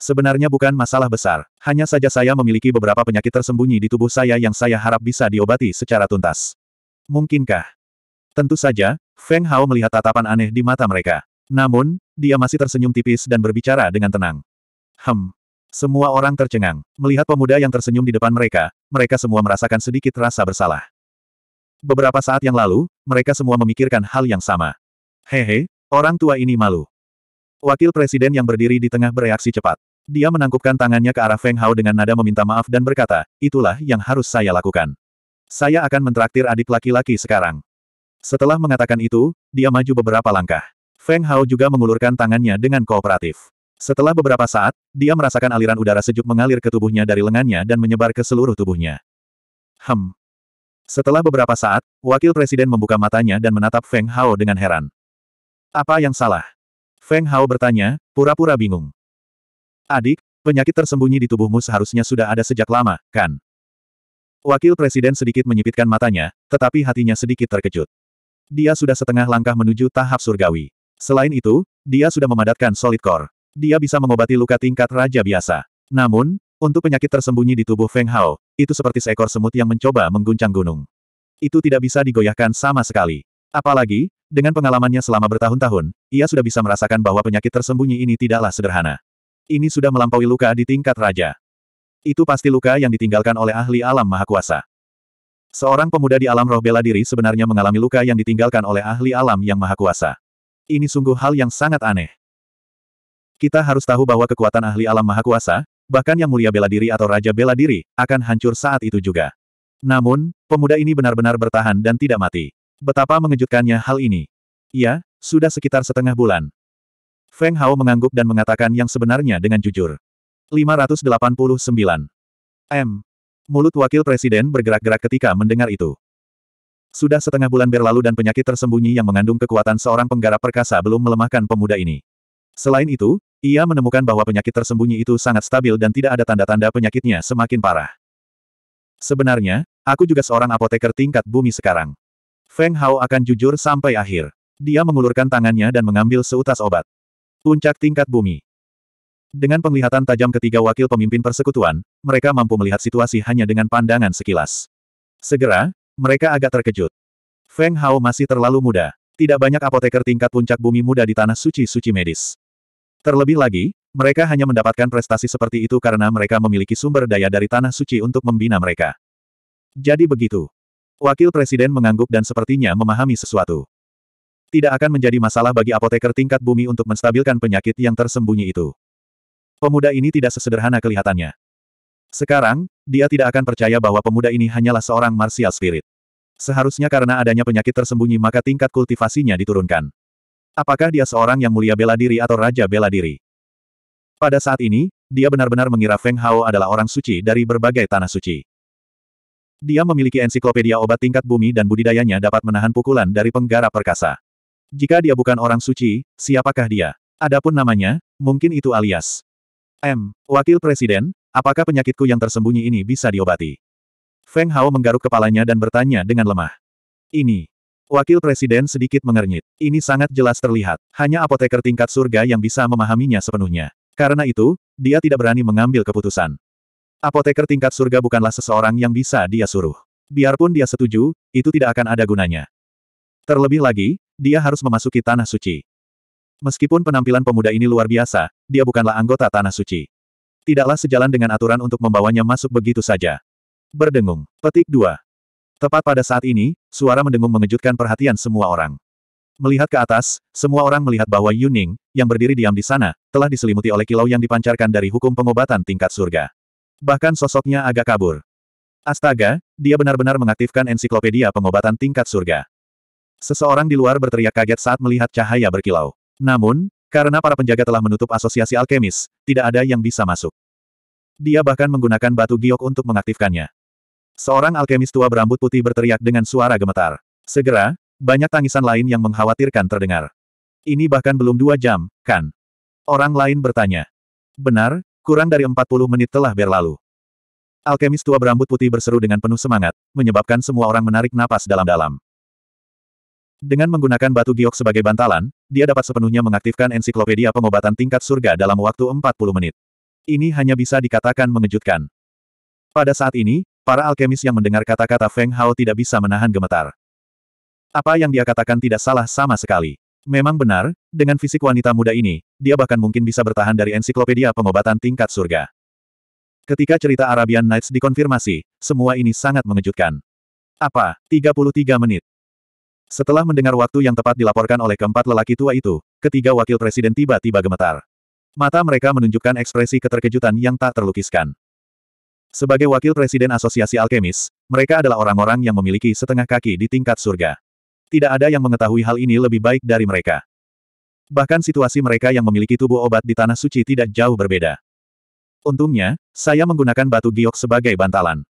Sebenarnya bukan masalah besar, hanya saja saya memiliki beberapa penyakit tersembunyi di tubuh saya yang saya harap bisa diobati secara tuntas. Mungkinkah? Tentu saja, Feng Hao melihat tatapan aneh di mata mereka. Namun, dia masih tersenyum tipis dan berbicara dengan tenang. Hem. Semua orang tercengang. Melihat pemuda yang tersenyum di depan mereka, mereka semua merasakan sedikit rasa bersalah. Beberapa saat yang lalu, mereka semua memikirkan hal yang sama. Hehe, orang tua ini malu. Wakil presiden yang berdiri di tengah bereaksi cepat. Dia menangkupkan tangannya ke arah Feng Hao dengan nada meminta maaf dan berkata, itulah yang harus saya lakukan. Saya akan mentraktir adik laki-laki sekarang. Setelah mengatakan itu, dia maju beberapa langkah. Feng Hao juga mengulurkan tangannya dengan kooperatif. Setelah beberapa saat, dia merasakan aliran udara sejuk mengalir ke tubuhnya dari lengannya dan menyebar ke seluruh tubuhnya. Hem, setelah beberapa saat, wakil presiden membuka matanya dan menatap Feng Hao dengan heran. Apa yang salah? Feng Hao bertanya, pura-pura bingung. Adik, penyakit tersembunyi di tubuhmu seharusnya sudah ada sejak lama, kan? Wakil presiden sedikit menyipitkan matanya, tetapi hatinya sedikit terkejut. Dia sudah setengah langkah menuju tahap surgawi. Selain itu, dia sudah memadatkan solid core. Dia bisa mengobati luka tingkat raja biasa. Namun, untuk penyakit tersembunyi di tubuh Feng Hao, itu seperti seekor semut yang mencoba mengguncang gunung. Itu tidak bisa digoyahkan sama sekali. Apalagi, dengan pengalamannya selama bertahun-tahun, ia sudah bisa merasakan bahwa penyakit tersembunyi ini tidaklah sederhana. Ini sudah melampaui luka di tingkat raja. Itu pasti luka yang ditinggalkan oleh ahli alam maha kuasa. Seorang pemuda di alam roh bela diri sebenarnya mengalami luka yang ditinggalkan oleh ahli alam yang maha kuasa. Ini sungguh hal yang sangat aneh. Kita harus tahu bahwa kekuatan ahli alam maha kuasa, bahkan yang mulia bela diri atau raja bela diri, akan hancur saat itu juga. Namun, pemuda ini benar-benar bertahan dan tidak mati. Betapa mengejutkannya hal ini. Ya, sudah sekitar setengah bulan. Feng Hao mengangguk dan mengatakan yang sebenarnya dengan jujur. 589. M. Mulut wakil presiden bergerak-gerak ketika mendengar itu. Sudah setengah bulan berlalu dan penyakit tersembunyi yang mengandung kekuatan seorang penggarap perkasa belum melemahkan pemuda ini. Selain itu, ia menemukan bahwa penyakit tersembunyi itu sangat stabil dan tidak ada tanda-tanda penyakitnya semakin parah. Sebenarnya, aku juga seorang apoteker tingkat bumi sekarang. Feng Hao akan jujur sampai akhir. Dia mengulurkan tangannya dan mengambil seutas obat. Puncak tingkat bumi. Dengan penglihatan tajam ketiga wakil pemimpin persekutuan, mereka mampu melihat situasi hanya dengan pandangan sekilas. Segera, mereka agak terkejut. Feng Hao masih terlalu muda. Tidak banyak apoteker tingkat puncak bumi muda di tanah suci-suci medis. Terlebih lagi, mereka hanya mendapatkan prestasi seperti itu karena mereka memiliki sumber daya dari Tanah Suci untuk membina mereka. Jadi begitu. Wakil Presiden mengangguk dan sepertinya memahami sesuatu. Tidak akan menjadi masalah bagi apoteker tingkat bumi untuk menstabilkan penyakit yang tersembunyi itu. Pemuda ini tidak sesederhana kelihatannya. Sekarang, dia tidak akan percaya bahwa pemuda ini hanyalah seorang martial spirit. Seharusnya karena adanya penyakit tersembunyi maka tingkat kultivasinya diturunkan. Apakah dia seorang yang mulia bela diri atau raja bela diri? Pada saat ini, dia benar-benar mengira Feng Hao adalah orang suci dari berbagai tanah suci. Dia memiliki ensiklopedia obat tingkat bumi dan budidayanya dapat menahan pukulan dari penggarap perkasa. Jika dia bukan orang suci, siapakah dia? Adapun namanya, mungkin itu alias. M. Wakil Presiden, apakah penyakitku yang tersembunyi ini bisa diobati? Feng Hao menggaruk kepalanya dan bertanya dengan lemah. Ini, Wakil Presiden sedikit mengernyit. Ini sangat jelas terlihat. Hanya apoteker tingkat surga yang bisa memahaminya sepenuhnya. Karena itu, dia tidak berani mengambil keputusan. Apoteker tingkat surga bukanlah seseorang yang bisa dia suruh. Biarpun dia setuju, itu tidak akan ada gunanya. Terlebih lagi, dia harus memasuki Tanah Suci. Meskipun penampilan pemuda ini luar biasa, dia bukanlah anggota Tanah Suci. Tidaklah sejalan dengan aturan untuk membawanya masuk begitu saja. Berdengung. Petik 2. Tepat pada saat ini, suara mendengung mengejutkan perhatian semua orang. Melihat ke atas, semua orang melihat bahwa Yuning, yang berdiri diam di sana, telah diselimuti oleh kilau yang dipancarkan dari hukum pengobatan tingkat surga. Bahkan sosoknya agak kabur. Astaga, dia benar-benar mengaktifkan ensiklopedia pengobatan tingkat surga. Seseorang di luar berteriak kaget saat melihat cahaya berkilau. Namun, karena para penjaga telah menutup asosiasi alkemis, tidak ada yang bisa masuk. Dia bahkan menggunakan batu giok untuk mengaktifkannya. Seorang alkemis tua berambut putih berteriak dengan suara gemetar. Segera, banyak tangisan lain yang mengkhawatirkan terdengar. Ini bahkan belum dua jam, kan? Orang lain bertanya. Benar, kurang dari 40 menit telah berlalu. Alkemis tua berambut putih berseru dengan penuh semangat, menyebabkan semua orang menarik napas dalam-dalam. Dengan menggunakan batu giok sebagai bantalan, dia dapat sepenuhnya mengaktifkan ensiklopedia pengobatan tingkat surga dalam waktu 40 menit. Ini hanya bisa dikatakan mengejutkan. Pada saat ini, Para alkemis yang mendengar kata-kata Feng Hao tidak bisa menahan gemetar. Apa yang dia katakan tidak salah sama sekali. Memang benar, dengan fisik wanita muda ini, dia bahkan mungkin bisa bertahan dari ensiklopedia pengobatan tingkat surga. Ketika cerita Arabian Nights dikonfirmasi, semua ini sangat mengejutkan. Apa, 33 menit? Setelah mendengar waktu yang tepat dilaporkan oleh keempat lelaki tua itu, ketiga wakil presiden tiba-tiba gemetar. Mata mereka menunjukkan ekspresi keterkejutan yang tak terlukiskan. Sebagai wakil presiden Asosiasi Alkemis, mereka adalah orang-orang yang memiliki setengah kaki di tingkat surga. Tidak ada yang mengetahui hal ini lebih baik dari mereka. Bahkan situasi mereka yang memiliki tubuh obat di Tanah Suci tidak jauh berbeda. Untungnya, saya menggunakan batu giok sebagai bantalan.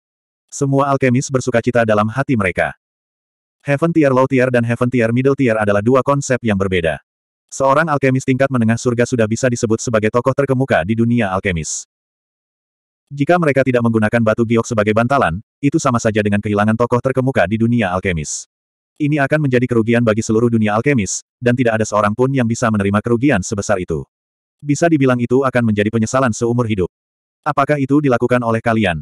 Semua alkemis bersukacita dalam hati mereka. Heaven Tier Low Tier dan Heaven Tier Middle Tier adalah dua konsep yang berbeda. Seorang alkemis tingkat menengah surga sudah bisa disebut sebagai tokoh terkemuka di dunia alkemis. Jika mereka tidak menggunakan batu giok sebagai bantalan, itu sama saja dengan kehilangan tokoh terkemuka di dunia alkemis. Ini akan menjadi kerugian bagi seluruh dunia alkemis, dan tidak ada seorang pun yang bisa menerima kerugian sebesar itu. Bisa dibilang itu akan menjadi penyesalan seumur hidup. Apakah itu dilakukan oleh kalian?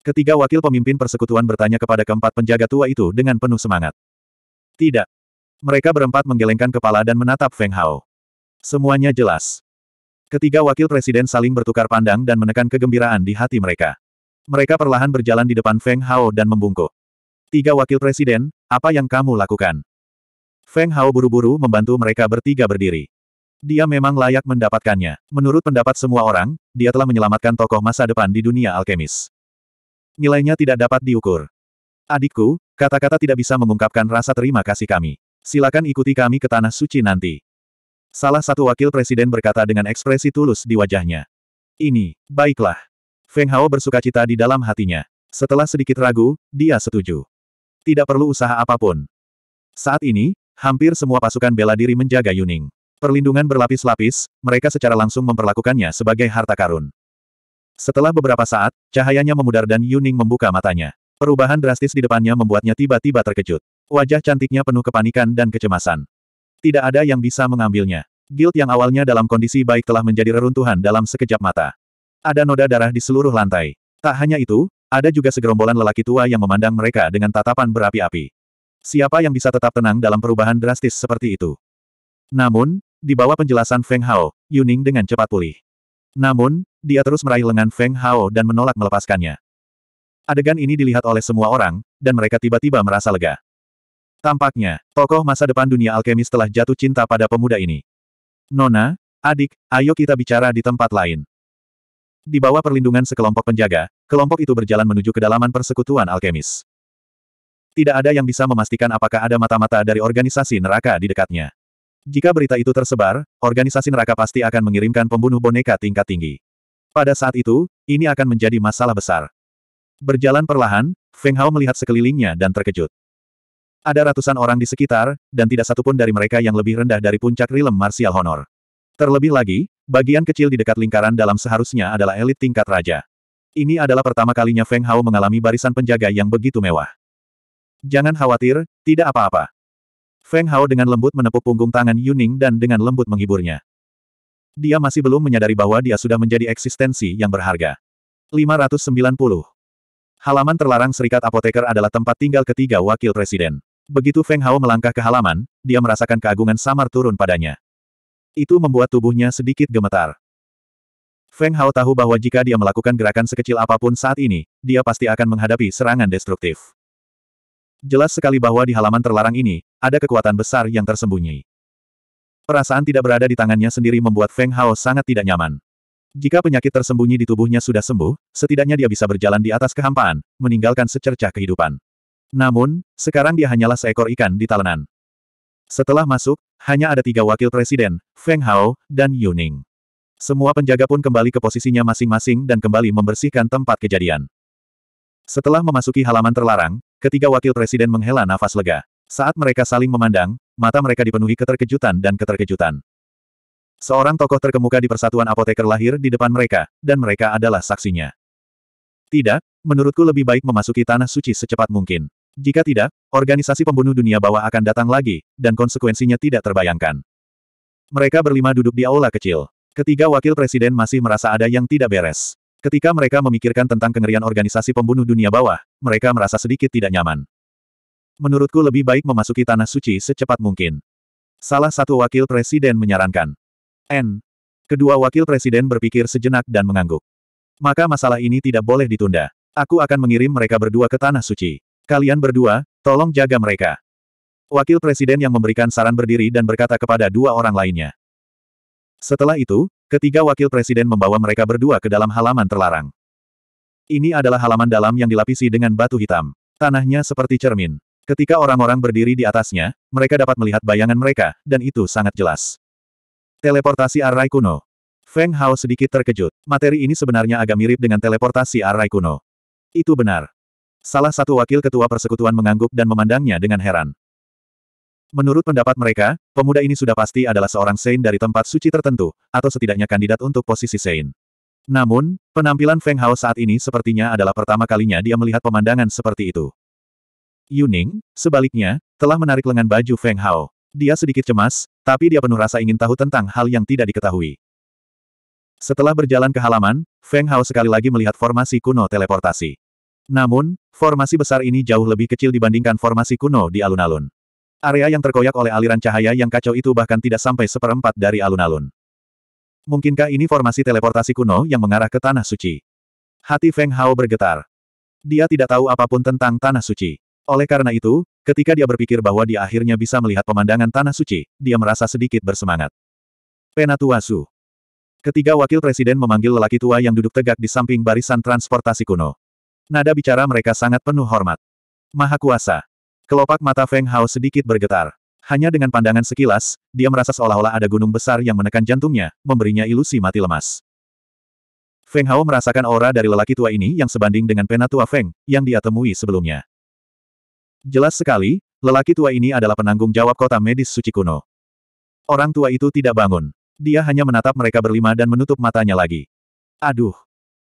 Ketiga wakil pemimpin persekutuan bertanya kepada keempat penjaga tua itu dengan penuh semangat. Tidak. Mereka berempat menggelengkan kepala dan menatap Feng Hao. Semuanya jelas. Ketiga wakil presiden saling bertukar pandang dan menekan kegembiraan di hati mereka. Mereka perlahan berjalan di depan Feng Hao dan membungkuk. Tiga wakil presiden, apa yang kamu lakukan? Feng Hao buru-buru membantu mereka bertiga berdiri. Dia memang layak mendapatkannya. Menurut pendapat semua orang, dia telah menyelamatkan tokoh masa depan di dunia alkemis. Nilainya tidak dapat diukur. Adikku, kata-kata tidak bisa mengungkapkan rasa terima kasih kami. Silakan ikuti kami ke Tanah Suci nanti. Salah satu wakil presiden berkata dengan ekspresi tulus di wajahnya. Ini, baiklah. Feng Hao bersuka cita di dalam hatinya. Setelah sedikit ragu, dia setuju. Tidak perlu usaha apapun. Saat ini, hampir semua pasukan bela diri menjaga Yuning. Perlindungan berlapis-lapis, mereka secara langsung memperlakukannya sebagai harta karun. Setelah beberapa saat, cahayanya memudar dan Yuning membuka matanya. Perubahan drastis di depannya membuatnya tiba-tiba terkejut. Wajah cantiknya penuh kepanikan dan kecemasan. Tidak ada yang bisa mengambilnya. Guild yang awalnya dalam kondisi baik telah menjadi reruntuhan dalam sekejap mata. Ada noda darah di seluruh lantai. Tak hanya itu, ada juga segerombolan lelaki tua yang memandang mereka dengan tatapan berapi-api. Siapa yang bisa tetap tenang dalam perubahan drastis seperti itu? Namun, di bawah penjelasan Feng Hao, Yuning dengan cepat pulih. Namun, dia terus meraih lengan Feng Hao dan menolak melepaskannya. Adegan ini dilihat oleh semua orang, dan mereka tiba-tiba merasa lega. Tampaknya, tokoh masa depan dunia alkemis telah jatuh cinta pada pemuda ini. Nona, adik, ayo kita bicara di tempat lain. Di bawah perlindungan sekelompok penjaga, kelompok itu berjalan menuju kedalaman persekutuan alkemis. Tidak ada yang bisa memastikan apakah ada mata-mata dari organisasi neraka di dekatnya. Jika berita itu tersebar, organisasi neraka pasti akan mengirimkan pembunuh boneka tingkat tinggi. Pada saat itu, ini akan menjadi masalah besar. Berjalan perlahan, Feng Hao melihat sekelilingnya dan terkejut. Ada ratusan orang di sekitar, dan tidak satupun dari mereka yang lebih rendah dari puncak rilem martial honor. Terlebih lagi, bagian kecil di dekat lingkaran dalam seharusnya adalah elit tingkat raja. Ini adalah pertama kalinya Feng Hao mengalami barisan penjaga yang begitu mewah. Jangan khawatir, tidak apa-apa. Feng Hao dengan lembut menepuk punggung tangan Yuning dan dengan lembut menghiburnya. Dia masih belum menyadari bahwa dia sudah menjadi eksistensi yang berharga. 590. Halaman terlarang Serikat Apoteker adalah tempat tinggal ketiga wakil presiden. Begitu Feng Hao melangkah ke halaman, dia merasakan keagungan samar turun padanya. Itu membuat tubuhnya sedikit gemetar. Feng Hao tahu bahwa jika dia melakukan gerakan sekecil apapun saat ini, dia pasti akan menghadapi serangan destruktif. Jelas sekali bahwa di halaman terlarang ini, ada kekuatan besar yang tersembunyi. Perasaan tidak berada di tangannya sendiri membuat Feng Hao sangat tidak nyaman. Jika penyakit tersembunyi di tubuhnya sudah sembuh, setidaknya dia bisa berjalan di atas kehampaan, meninggalkan secercah kehidupan. Namun, sekarang dia hanyalah seekor ikan di talenan. Setelah masuk, hanya ada tiga wakil presiden, Feng Hao, dan Yuning. Semua penjaga pun kembali ke posisinya masing-masing dan kembali membersihkan tempat kejadian. Setelah memasuki halaman terlarang, ketiga wakil presiden menghela nafas lega. Saat mereka saling memandang, mata mereka dipenuhi keterkejutan dan keterkejutan. Seorang tokoh terkemuka di Persatuan Apoteker lahir di depan mereka, dan mereka adalah saksinya. Tidak, menurutku lebih baik memasuki tanah suci secepat mungkin. Jika tidak, organisasi pembunuh dunia bawah akan datang lagi, dan konsekuensinya tidak terbayangkan. Mereka berlima duduk di aula kecil. Ketiga wakil presiden masih merasa ada yang tidak beres. Ketika mereka memikirkan tentang kengerian organisasi pembunuh dunia bawah, mereka merasa sedikit tidak nyaman. Menurutku lebih baik memasuki tanah suci secepat mungkin. Salah satu wakil presiden menyarankan. N. Kedua wakil presiden berpikir sejenak dan mengangguk. Maka masalah ini tidak boleh ditunda. Aku akan mengirim mereka berdua ke Tanah Suci. Kalian berdua, tolong jaga mereka. Wakil Presiden yang memberikan saran berdiri dan berkata kepada dua orang lainnya. Setelah itu, ketiga Wakil Presiden membawa mereka berdua ke dalam halaman terlarang. Ini adalah halaman dalam yang dilapisi dengan batu hitam. Tanahnya seperti cermin. Ketika orang-orang berdiri di atasnya, mereka dapat melihat bayangan mereka, dan itu sangat jelas. Teleportasi Arai Kuno Feng Hao sedikit terkejut. Materi ini sebenarnya agak mirip dengan teleportasi Arai Kuno. Itu benar. Salah satu wakil ketua persekutuan mengangguk dan memandangnya dengan heran. Menurut pendapat mereka, pemuda ini sudah pasti adalah seorang Sein dari tempat suci tertentu, atau setidaknya kandidat untuk posisi Sein. Namun, penampilan Feng Hao saat ini sepertinya adalah pertama kalinya dia melihat pemandangan seperti itu. Yuning, sebaliknya, telah menarik lengan baju Feng Hao. Dia sedikit cemas, tapi dia penuh rasa ingin tahu tentang hal yang tidak diketahui. Setelah berjalan ke halaman, Feng Hao sekali lagi melihat formasi kuno teleportasi. Namun, formasi besar ini jauh lebih kecil dibandingkan formasi kuno di alun-alun. Area yang terkoyak oleh aliran cahaya yang kacau itu bahkan tidak sampai seperempat dari alun-alun. Mungkinkah ini formasi teleportasi kuno yang mengarah ke Tanah Suci? Hati Feng Hao bergetar. Dia tidak tahu apapun tentang Tanah Suci. Oleh karena itu, ketika dia berpikir bahwa dia akhirnya bisa melihat pemandangan Tanah Suci, dia merasa sedikit bersemangat. Penatua Su. Ketiga wakil presiden memanggil lelaki tua yang duduk tegak di samping barisan transportasi kuno. Nada bicara mereka sangat penuh hormat. Maha Kuasa. Kelopak mata Feng Hao sedikit bergetar. Hanya dengan pandangan sekilas, dia merasa seolah-olah ada gunung besar yang menekan jantungnya, memberinya ilusi mati lemas. Feng Hao merasakan aura dari lelaki tua ini yang sebanding dengan penatua Feng, yang dia temui sebelumnya. Jelas sekali, lelaki tua ini adalah penanggung jawab kota medis suci kuno. Orang tua itu tidak bangun. Dia hanya menatap mereka berlima dan menutup matanya lagi. Aduh,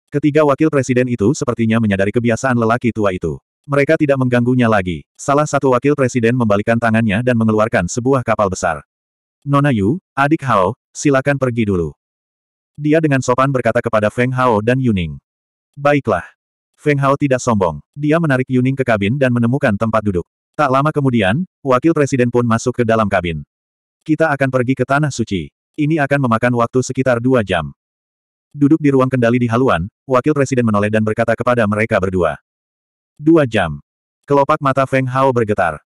Ketiga wakil presiden itu sepertinya menyadari kebiasaan lelaki tua itu. Mereka tidak mengganggunya lagi. Salah satu wakil presiden membalikan tangannya dan mengeluarkan sebuah kapal besar. Nona Yu, adik Hao, silakan pergi dulu. Dia dengan sopan berkata kepada Feng Hao dan Yuning. Baiklah. Feng Hao tidak sombong. Dia menarik Yuning ke kabin dan menemukan tempat duduk. Tak lama kemudian, wakil presiden pun masuk ke dalam kabin. Kita akan pergi ke Tanah Suci. Ini akan memakan waktu sekitar dua jam. Duduk di ruang kendali di haluan, wakil presiden menoleh dan berkata kepada mereka berdua. Dua jam. Kelopak mata Feng Hao bergetar.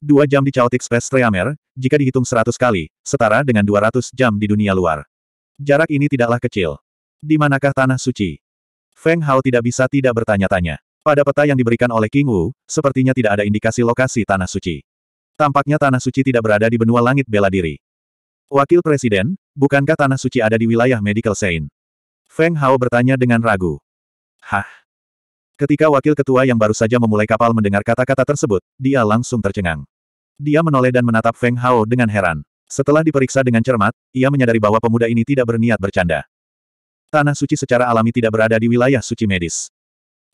Dua jam di Chaotic Space Treamer, jika dihitung seratus kali, setara dengan dua ratus jam di dunia luar. Jarak ini tidaklah kecil. Di manakah tanah suci? Feng Hao tidak bisa tidak bertanya-tanya. Pada peta yang diberikan oleh King Wu, sepertinya tidak ada indikasi lokasi tanah suci. Tampaknya tanah suci tidak berada di benua langit bela diri. Wakil Presiden, bukankah Tanah Suci ada di wilayah Medical Saint? Feng Hao bertanya dengan ragu. Hah? Ketika Wakil Ketua yang baru saja memulai kapal mendengar kata-kata tersebut, dia langsung tercengang. Dia menoleh dan menatap Feng Hao dengan heran. Setelah diperiksa dengan cermat, ia menyadari bahwa pemuda ini tidak berniat bercanda. Tanah suci secara alami tidak berada di wilayah suci medis.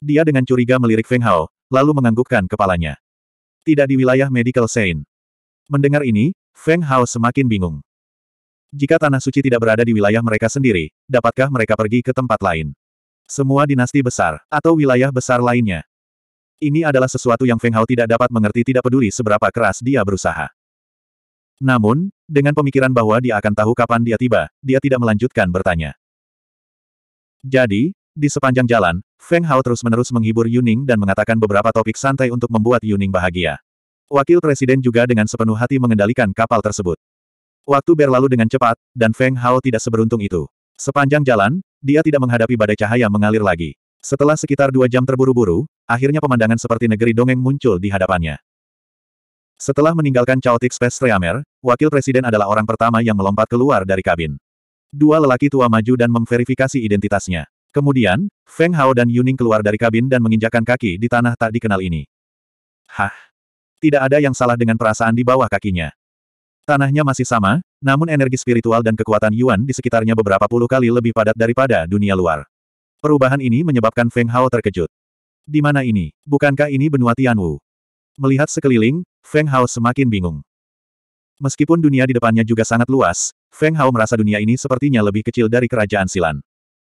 Dia dengan curiga melirik Feng Hao, lalu menganggukkan kepalanya. Tidak di wilayah medical Saint. Mendengar ini, Feng Hao semakin bingung. Jika Tanah Suci tidak berada di wilayah mereka sendiri, dapatkah mereka pergi ke tempat lain? Semua dinasti besar, atau wilayah besar lainnya. Ini adalah sesuatu yang Feng Hao tidak dapat mengerti tidak peduli seberapa keras dia berusaha. Namun, dengan pemikiran bahwa dia akan tahu kapan dia tiba, dia tidak melanjutkan bertanya. Jadi, di sepanjang jalan, Feng Hao terus-menerus menghibur Yuning dan mengatakan beberapa topik santai untuk membuat Yuning bahagia. Wakil Presiden juga dengan sepenuh hati mengendalikan kapal tersebut. Waktu berlalu dengan cepat, dan Feng Hao tidak seberuntung itu. Sepanjang jalan, dia tidak menghadapi badai cahaya mengalir lagi. Setelah sekitar dua jam terburu-buru, akhirnya pemandangan seperti negeri dongeng muncul di hadapannya. Setelah meninggalkan Chaotic Space Treamer, wakil presiden adalah orang pertama yang melompat keluar dari kabin. Dua lelaki tua maju dan memverifikasi identitasnya. Kemudian, Feng Hao dan Yuning keluar dari kabin dan menginjakan kaki di tanah tak dikenal ini. Hah? Tidak ada yang salah dengan perasaan di bawah kakinya. Tanahnya masih sama, namun energi spiritual dan kekuatan Yuan di sekitarnya beberapa puluh kali lebih padat daripada dunia luar. Perubahan ini menyebabkan Feng Hao terkejut. Di mana ini? Bukankah ini benua Tianwu? Melihat sekeliling, Feng Hao semakin bingung. Meskipun dunia di depannya juga sangat luas, Feng Hao merasa dunia ini sepertinya lebih kecil dari kerajaan Silan.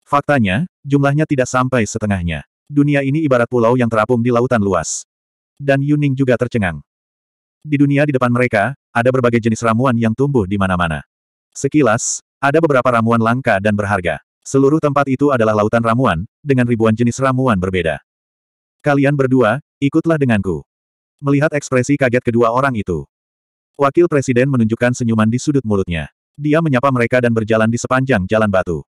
Faktanya, jumlahnya tidak sampai setengahnya. Dunia ini ibarat pulau yang terapung di lautan luas. Dan Yuning juga tercengang. Di dunia di depan mereka, ada berbagai jenis ramuan yang tumbuh di mana-mana. Sekilas, ada beberapa ramuan langka dan berharga. Seluruh tempat itu adalah lautan ramuan, dengan ribuan jenis ramuan berbeda. Kalian berdua, ikutlah denganku. Melihat ekspresi kaget kedua orang itu. Wakil Presiden menunjukkan senyuman di sudut mulutnya. Dia menyapa mereka dan berjalan di sepanjang jalan batu.